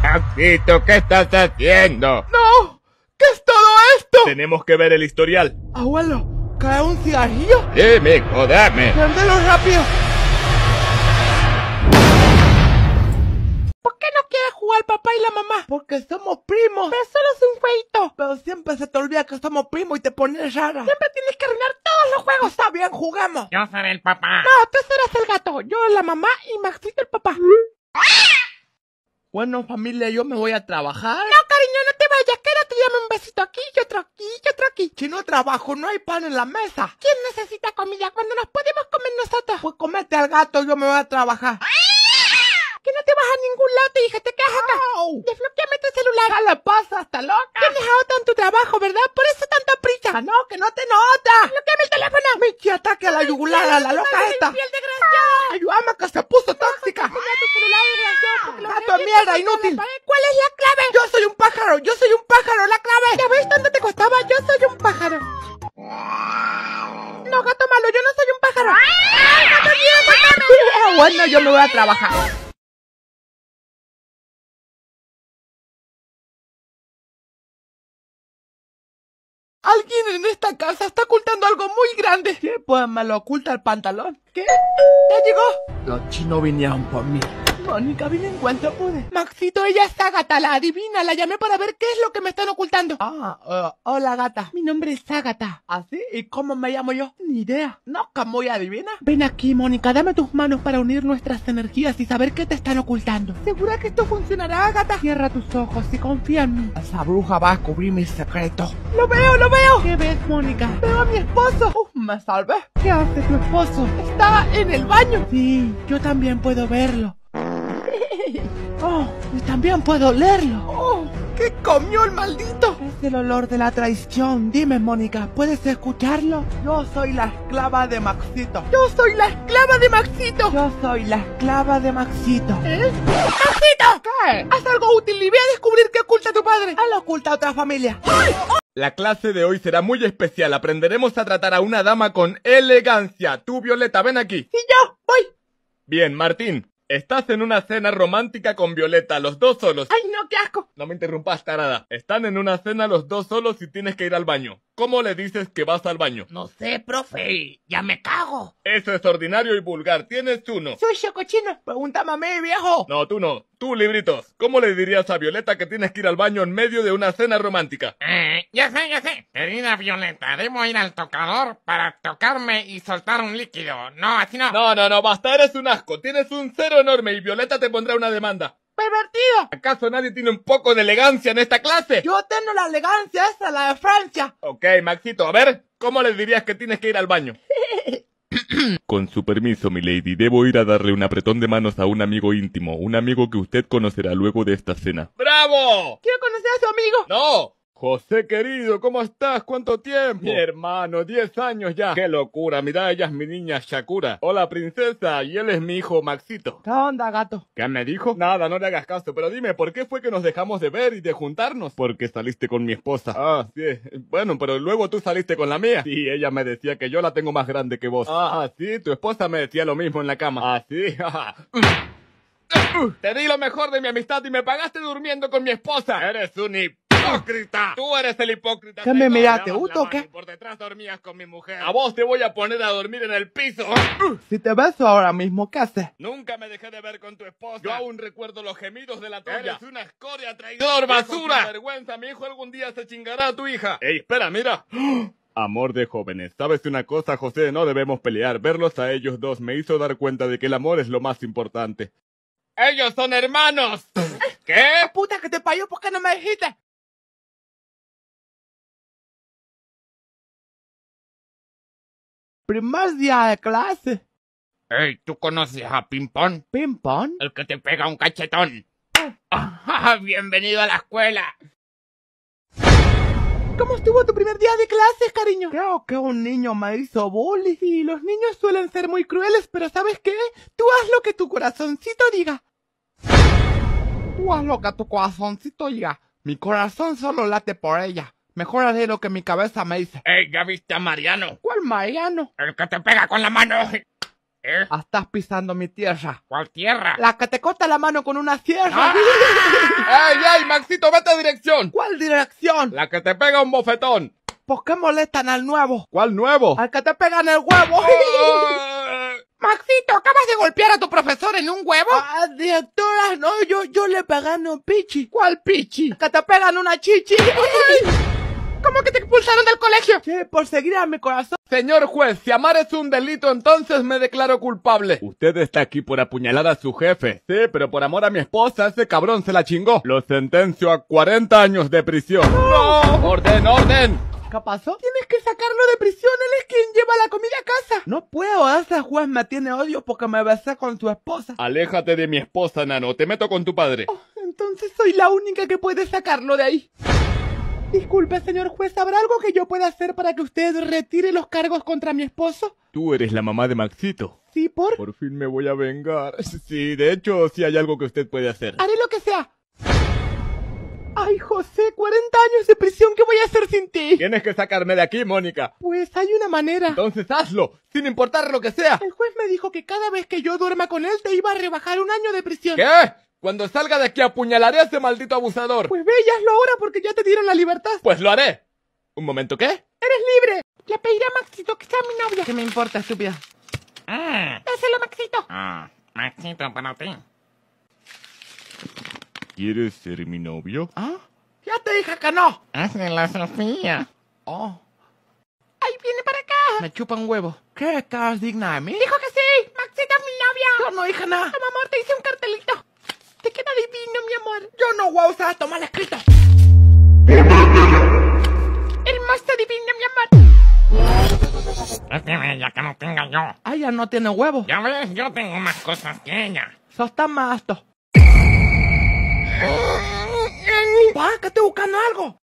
Capito, ¿qué estás haciendo? ¡No! ¿Qué es todo esto? Tenemos que ver el historial. Abuelo, ¿cae un cigarrillo? Sí, mijo, dame. rápido. ¿Por qué no quieres jugar papá y la mamá? Porque somos primos. Pero solo es un jueguito. Pero siempre se te olvida que somos primos y te pones rara. Siempre tienes que arruinar todos los juegos. Está bien, jugamos. Yo seré el papá. No, tú serás el gato. Yo la mamá y Maxito el papá. Bueno, familia, yo me voy a trabajar. No, cariño, no te vayas. Quédate, llame un besito aquí y otro aquí y otro aquí. Si no trabajo, no hay pan en la mesa. ¿Quién necesita comida cuando nos podemos comer nosotros? Pues comete al gato, yo me voy a trabajar que no te vas a ningún lado, hija, te quedas acá. Desbloqueame tu celular. Ya la pasa, hasta loca. Tienes auto en tu trabajo, ¿verdad? Por eso tanta prisa. Ah, no, que no te nota. ¡Bloqueame el teléfono. Michi, ataque a la yugulara, la loca esta. Ay, que se puso tóxica. A tu mierda, inútil. ¿Cuál es la clave? Yo soy un pájaro, yo soy un pájaro, la clave. ¿Ya ves dónde te costaba? Yo soy un pájaro. No, gato malo, yo no soy un pájaro. bueno, yo me voy a trabajar. ¿Qué? Pues me lo oculta el pantalón. ¿Qué? ¡Ya llegó! Los chinos vinieron por mí. Mónica, vine en cuanto pude. Maxito, ella es Agatha, la adivina. La llamé para ver qué es lo que me están ocultando. Ah, eh, hola gata. Mi nombre es Ágata. ¿Así? ¿Ah, sí? ¿Y cómo me llamo yo? Ni idea. No, muy adivina. Ven aquí, Mónica, dame tus manos para unir nuestras energías y saber qué te están ocultando. ¿Segura que esto funcionará, gata? Cierra tus ojos y confía en mí. Esa bruja va a cubrir mi secreto. ¡Lo veo, lo veo! ¿Qué ves, Mónica? Veo a mi esposo. Uf, me salvé. ¿Qué hace tu esposo? Está en el baño. Sí, yo también puedo verlo. ¡Oh! Y también puedo olerlo. ¡Oh! ¿Qué comió el maldito? Es el olor de la traición. Dime, Mónica, ¿puedes escucharlo? Yo soy la esclava de Maxito. Yo soy la esclava de Maxito. Yo soy la esclava de Maxito. ¿Eh? ¡Maxito! ¿Qué? Haz algo útil y ve a descubrir qué oculta tu padre. lo oculta a otra familia. ¡Ay! La clase de hoy será muy especial. Aprenderemos a tratar a una dama con elegancia. Tú, Violeta, ven aquí. Y yo, voy. Bien, Martín, Estás en una cena romántica con Violeta, los dos solos. ¡Ay, no, qué asco! No me interrumpas, tarada. Están en una cena los dos solos y tienes que ir al baño. ¿Cómo le dices que vas al baño? No sé, profe. Ya me cago. Eso es ordinario y vulgar. Tienes uno. Soy cochino. Pregúntame a viejo. No, tú no. Tú, libritos. ¿Cómo le dirías a Violeta que tienes que ir al baño en medio de una cena romántica? Eh, ya sé, ya sé. Querida Violeta, debo ir al tocador para tocarme y soltar un líquido. No, así no. No, no, no. Basta. Eres un asco. Tienes un cero enorme y Violeta te pondrá una demanda. ¡Pervertido! ¿Acaso nadie tiene un poco de elegancia en esta clase? Yo tengo la elegancia esa, la de Francia. Ok, Maxito, a ver, ¿cómo le dirías que tienes que ir al baño? Con su permiso, mi lady, debo ir a darle un apretón de manos a un amigo íntimo, un amigo que usted conocerá luego de esta cena. ¡Bravo! Quiero conocer a su amigo. No, José querido, ¿cómo estás? ¿Cuánto tiempo? Mi hermano, 10 años ya. ¡Qué locura! Mira, ella es mi niña Shakura. Hola, princesa, y él es mi hijo Maxito. ¿Qué onda, gato? ¿Qué me dijo? Nada, no le hagas caso, pero dime, ¿por qué fue que nos dejamos de ver y de juntarnos? Porque saliste con mi esposa. Ah, sí. Eh, bueno, pero luego tú saliste con la mía. Sí, ella me decía que yo la tengo más grande que vos. Ah, sí, tu esposa me decía lo mismo en la cama. Ah, sí, ah, uh, uh, uh. Te di lo mejor de mi amistad y me pagaste durmiendo con mi esposa. Eres un hip hipócrita! ¡Tú eres el hipócrita! ¿Qué me miraste? ¿Uto o qué? Por detrás dormías con mi mujer. A vos te voy a poner a dormir en el piso. Si te beso ahora mismo, ¿qué haces? Nunca me dejé de ver con tu esposa. Yo aún recuerdo los gemidos de la toalla Eres una escoria traidor, basura. vergüenza, mi hijo algún día se chingará a tu hija. Ey, espera, mira. Amor de jóvenes, ¿sabes una cosa, José? No debemos pelear. Verlos a ellos dos me hizo dar cuenta de que el amor es lo más importante. ¡Ellos son hermanos! ¿Qué? puta que te payó, ¿por qué no me dijiste? primer día de clase. Hey, ¿tú conoces a Pimpón? ¿Pimpón? El que te pega un cachetón. Oh. Ah, ¡Bienvenido a la escuela! ¿Cómo estuvo tu primer día de clases, cariño? Creo que un niño me hizo bullying. Y los niños suelen ser muy crueles, pero ¿sabes qué? Tú haz lo que tu corazoncito diga. Tú haz lo que tu corazoncito diga. Mi corazón solo late por ella. Mejor haré lo que mi cabeza me dice. ¡Ey, ya viste a Mariano! ¿Cuál Mariano? El que te pega con la mano. ¿Eh? Ah, estás pisando mi tierra. ¿Cuál tierra? La que te corta la mano con una sierra. Ah. ¡Ey, ey, Maxito, vete a dirección! ¿Cuál dirección? La que te pega un bofetón. ¿Por qué molestan al nuevo? ¿Cuál nuevo? Al que te en el huevo. Ah. Maxito, ¿acabas de golpear a tu profesor en un huevo? Ah, directora, no, yo, yo le pegando un pichi. ¿Cuál pichi? Que te pegan una chichi. ¿Cómo que te expulsaron del colegio? Sí, por seguir a mi corazón. Señor juez, si amar es un delito, entonces me declaro culpable. Usted está aquí por apuñalar a su jefe. Sí, pero por amor a mi esposa, ese cabrón se la chingó. Lo sentencio a 40 años de prisión. ¡No! orden! ¿Qué pasó? Tienes que sacarlo de prisión, él es quien lleva la comida a casa. No puedo, ese juez me tiene odio porque me besé con su esposa. Aléjate de mi esposa, nano, te meto con tu padre. Oh, entonces soy la única que puede sacarlo de ahí. Disculpe, señor juez, ¿habrá algo que yo pueda hacer para que usted retire los cargos contra mi esposo? Tú eres la mamá de Maxito. ¿Sí, por? Por fin me voy a vengar. Sí, de hecho, sí hay algo que usted puede hacer. Haré lo que sea. Ay, José, 40 años de prisión, ¿qué voy a hacer sin ti? Tienes que sacarme de aquí, Mónica. Pues hay una manera. Entonces hazlo, sin importar lo que sea. El juez me dijo que cada vez que yo duerma con él te iba a rebajar un año de prisión. ¿Qué? Cuando salga de aquí apuñalaré a ese maldito abusador. Pues ve y hazlo ahora porque ya te dieron la libertad. Pues lo haré. ¿Un momento qué? ¡Eres libre! Le pediré a Maxito que sea mi novia. ¿Qué me importa, estúpida? Ah. Mm. Maxito. Ah, Maxito, para ti. ¿Quieres ser mi novio? ¿Ah? Ya te dije que no. la Sofía. Oh. Ahí viene para acá. Me chupa un huevo. ¿Qué? ¿Estás digna de mí? Dijo que sí. Maxito es mi novia. Yo no hija. nada. amor, te hice un cartelito. Te queda divino, mi amor? Yo no voy a usar a tomar escrito. El más divino, mi amor. Es que ella que no tenga yo. Ah, ya no tiene huevo? Ya ves, yo tengo más cosas que ella. Sos tan más to. Mm. Pa, que estoy buscando algo.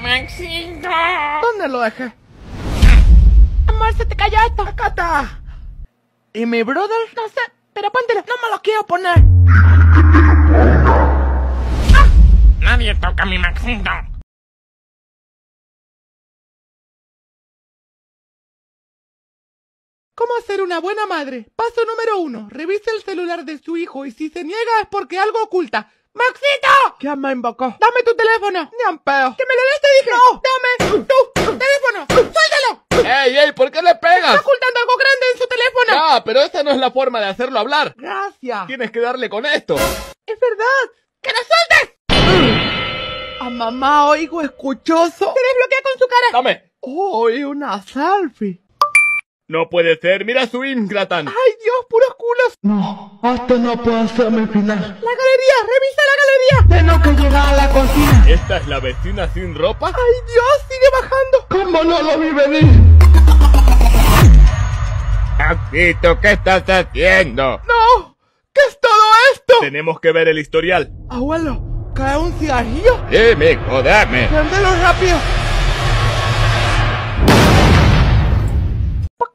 Maxito. ¿Dónde lo dejé? Amor, se te cayó esto. Acá ¿Y mi brother? No sé. Pero póntelo, no me lo quiero poner. Nadie toca mi maxito. ¿Cómo ser una buena madre? Paso número uno. Revisa el celular de su hijo y si se niega es porque algo oculta. ¡Maxito! ¿Quién me invocó? ¡Dame tu teléfono! ¡Ni un ¡Que me lo des, te dije! ¡No! ¡Dame tu teléfono! ¡Suéltalo! ¡Ey, ey! ¿Por qué le pegas? ¡Está ocultando algo grande en su teléfono! Ah, pero esta no es la forma de hacerlo hablar. Gracias. Tienes que darle con esto. Es verdad. ¡Que lo sueltes! Mm. A mamá oigo escuchoso. Se desbloquea con su cara. Dame. Oh, una selfie. No puede ser, mira su Ingratan. ¡Ay, Dios, puros culos! No, esto no puede ser mi final. ¡La galería! ¡Revisa la galería! Tengo que llegar a la cocina. ¿Esta es la vecina sin ropa? ¡Ay, Dios, sigue bajando! ¿Cómo no lo vi venir? ¿qué estás haciendo? ¡No! ¿Qué es todo esto? Tenemos que ver el historial. Abuelo, ¿cae un cigarrillo? ¡Dime! ¡Jodame! rápido.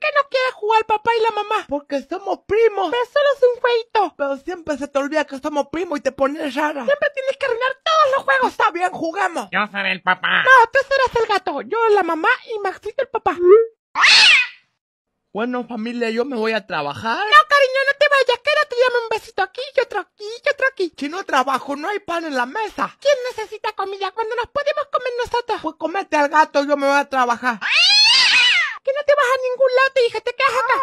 qué no quieres jugar papá y la mamá? Porque somos primos. Pero solo es un jueguito. Pero siempre se te olvida que somos primos y te pones rara. Siempre tienes que arruinar todos los juegos. Está bien, jugamos. Yo seré el papá. No, tú serás el gato. Yo la mamá y Maxito el papá. Bueno, familia, yo me voy a trabajar. No, cariño, no te vayas. Quédate, dame un besito aquí y otro aquí y otro aquí. Si no trabajo, no hay pan en la mesa. ¿Quién necesita comida cuando nos podemos comer nosotros? Pues comete al gato, yo me voy a trabajar. ¡Ah! que no te vas a ningún lado, hija, te quedas acá.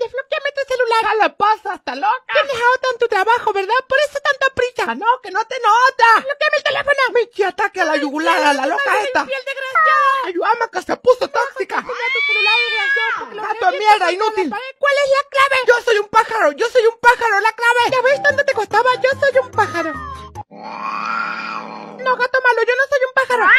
Desbloqueame tu celular. ¿Qué la pasa hasta loca. Tienes has dejado tu trabajo, ¿verdad? Por eso tanta prisa. Ah, no, que no te nota. ¡Bloqueame el teléfono. Michi ataque a la yugular, a la loca esta. Piel desgraciada. Ay, que se puso tóxica. Vato mierda, inútil. ¿Cuál es la clave? Yo soy un pájaro, yo soy un pájaro, la clave. ¿Ya ves tanto te costaba? Yo soy un pájaro. No, gato malo, yo no soy un pájaro.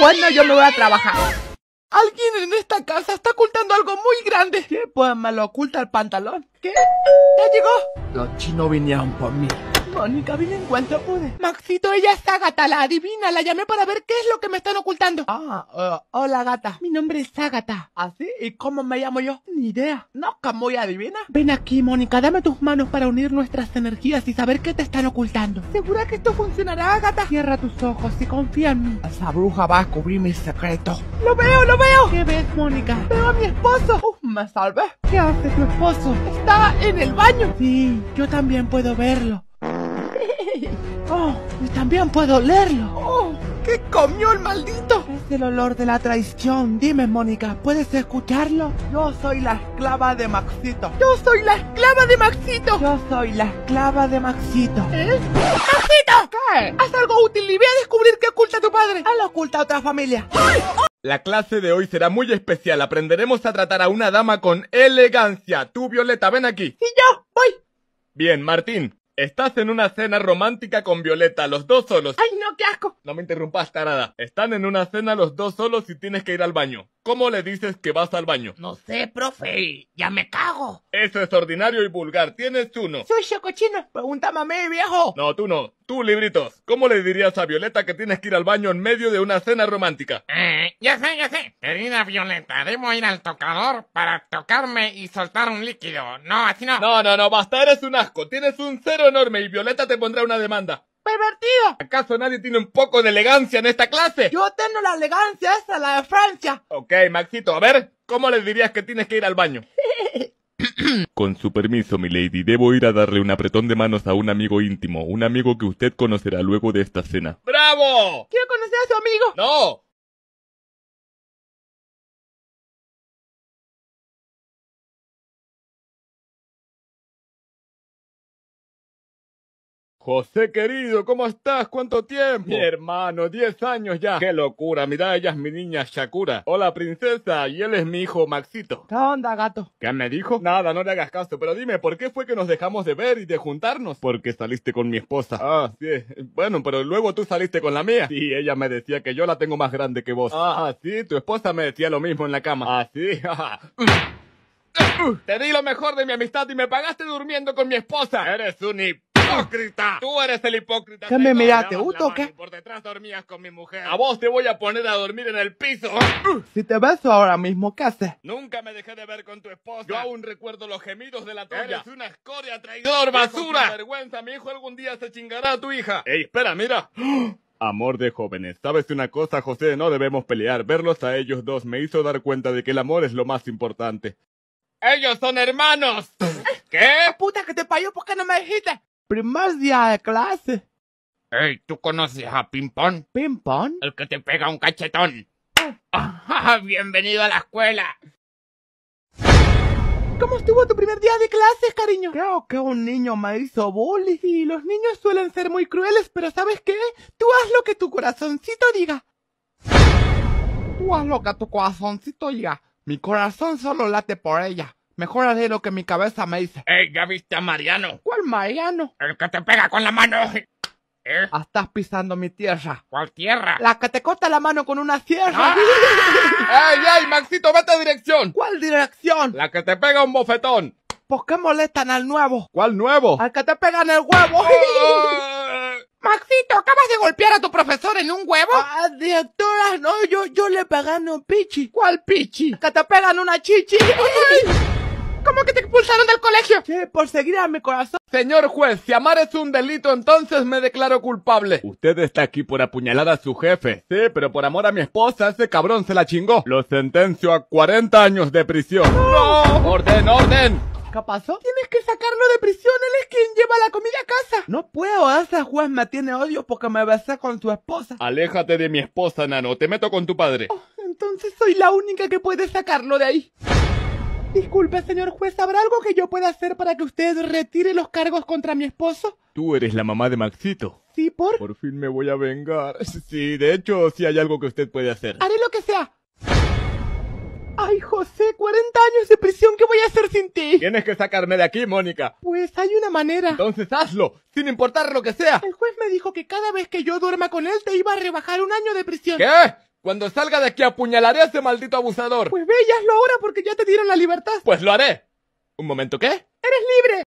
Bueno, yo me voy a trabajar. Alguien en esta casa está ocultando algo muy grande. ¿Qué? Pues me lo oculta el pantalón. ¿Qué? ¡Ya llegó! Los chinos vinieron por mí. Mónica, vine en cuanto pude. Maxito, ella es Ágata, la adivina. La llamé para ver qué es lo que me están ocultando. Ah, eh, hola, gata. Mi nombre es Ágata. ¿Así? ¿Ah, ¿Y cómo me llamo yo? Ni idea. No, como ya adivina. Ven aquí, Mónica, dame tus manos para unir nuestras energías y saber qué te están ocultando. ¿Segura que esto funcionará, Agata. Cierra tus ojos y confía en mí. Esa bruja va a cubrir mi secreto. ¡Lo veo, lo veo! ¿Qué ves, Mónica? Veo a mi esposo. ¡Uh, me salvé. ¿Qué hace tu esposo? ¡Está en el baño. Sí, yo también puedo verlo. Oh, y también puedo olerlo. Oh, ¿qué comió el maldito? Es el olor de la traición. Dime, Mónica, ¿puedes escucharlo? Yo soy la esclava de Maxito. Yo soy la esclava de Maxito. Yo soy la esclava de Maxito. ¿Eh? ¡Maxito! ¿Qué? Haz algo útil y ve a descubrir qué oculta tu padre. lo oculta a otra familia. La clase de hoy será muy especial. Aprenderemos a tratar a una dama con elegancia. Tú, Violeta, ven aquí. Y yo, voy. Bien, Martín, Estás en una cena romántica con Violeta, los dos solos. ¡Ay, no, qué asco! No me interrumpas, tarada. Están en una cena los dos solos y tienes que ir al baño. ¿Cómo le dices que vas al baño? No sé, profe. Ya me cago. Eso es ordinario y vulgar. Tienes uno. Soy yo cochino. Pregúntame a viejo. No, tú no. Tú, libritos. ¿Cómo le dirías a Violeta que tienes que ir al baño en medio de una cena romántica? Eh, ya sé, ya sé. Querida Violeta, debo ir al tocador para tocarme y soltar un líquido. No, así no. No, no, no. Basta. Eres un asco. Tienes un cero enorme y Violeta te pondrá una demanda divertido! ¿Acaso nadie tiene un poco de elegancia en esta clase? Yo tengo la elegancia esa, la de Francia. Ok, Maxito, a ver, ¿cómo le dirías que tienes que ir al baño? Con su permiso, mi lady, debo ir a darle un apretón de manos a un amigo íntimo, un amigo que usted conocerá luego de esta cena. ¡Bravo! Quiero conocer a su amigo. No, José querido, ¿cómo estás? ¿Cuánto tiempo? Mi hermano, 10 años ya. ¡Qué locura! Mira, ella es mi niña Shakura. Hola, princesa, y él es mi hijo Maxito. ¿Qué onda, gato? ¿Qué me dijo? Nada, no le hagas caso, pero dime, ¿por qué fue que nos dejamos de ver y de juntarnos? Porque saliste con mi esposa. Ah, sí. Eh, bueno, pero luego tú saliste con la mía. Sí, ella me decía que yo la tengo más grande que vos. Ah, sí, tu esposa me decía lo mismo en la cama. Ah, sí, Te di lo mejor de mi amistad y me pagaste durmiendo con mi esposa. Eres un hip hipócrita! ¡Tú eres el hipócrita! ¿Qué me miraste? ¿Uto qué? Por detrás dormías con mi mujer. A vos te voy a poner a dormir en el piso. Si te beso ahora mismo, ¿qué haces? Nunca me dejé de ver con tu esposa. Yo aún recuerdo los gemidos de la tuya. Eres una escoria traidor, basura. vergüenza, mi hijo algún día se chingará a tu hija. Ey, espera, mira. Amor de jóvenes, ¿sabes una cosa, José? No debemos pelear. Verlos a ellos dos me hizo dar cuenta de que el amor es lo más importante. ¡Ellos son hermanos! ¿Qué? Ah, ¡Puta que te payó! ¿Por qué no me dijiste? primer día de clase. Ey, ¿tú conoces a Pimpón? ¿Pimpón? El que te pega un cachetón. ¡Bienvenido a la escuela! ¿Cómo estuvo tu primer día de clases, cariño? Creo que un niño me hizo bullying. Y los niños suelen ser muy crueles, pero ¿sabes qué? Tú haz lo que tu corazoncito diga. Tú haz lo que tu corazoncito diga. Mi corazón solo late por ella. Mejor haré lo que mi cabeza me dice. ¡Ey, ya viste a Mariano! mariano. El que te pega con la mano. ¿Eh? Estás pisando mi tierra. ¿Cuál tierra? La que te corta la mano con una sierra. ¡Ay, ah. ay, Maxito, vete a dirección! ¿Cuál dirección? La que te pega un bofetón. ¿Por qué molestan al nuevo? ¿Cuál nuevo? Al que te en el huevo. Oh. Maxito, ¿acabas de golpear a tu profesor en un huevo? Ah, directora, no, yo, yo le pegan un pichi. ¿Cuál pichi? Que te pegan una chichi. ¿Cómo que te expulsaron del colegio. por seguir a mi corazón. Señor juez, si amar es un delito, entonces me declaro culpable. Usted está aquí por apuñalar a su jefe. Sí, pero por amor a mi esposa, ese cabrón se la chingó. Lo sentencio a 40 años de prisión. ¡No! ¡Orden, orden! ¿Qué pasó? Tienes que sacarlo de prisión, él es quien lleva la comida a casa. No puedo, ese juez me tiene odio porque me besé con su esposa. Aléjate de mi esposa, nano, te meto con tu padre. Oh, entonces soy la única que puede sacarlo de ahí. Disculpe, señor juez, ¿habrá algo que yo pueda hacer para que usted retire los cargos contra mi esposo? Tú eres la mamá de Maxito. ¿Sí, por? Por fin me voy a vengar. Sí, de hecho, sí hay algo que usted puede hacer. Haré lo que sea. Ay, José, 40 años de prisión, ¿qué voy a hacer sin ti? Tienes que sacarme de aquí, Mónica. Pues hay una manera. Entonces hazlo, sin importar lo que sea. El juez me dijo que cada vez que yo duerma con él te iba a rebajar un año de prisión. ¿Qué? Cuando salga de aquí apuñalaré a ese maldito abusador. Pues ve y hazlo ahora porque ya te dieron la libertad. Pues lo haré. ¿Un momento qué? ¡Eres libre!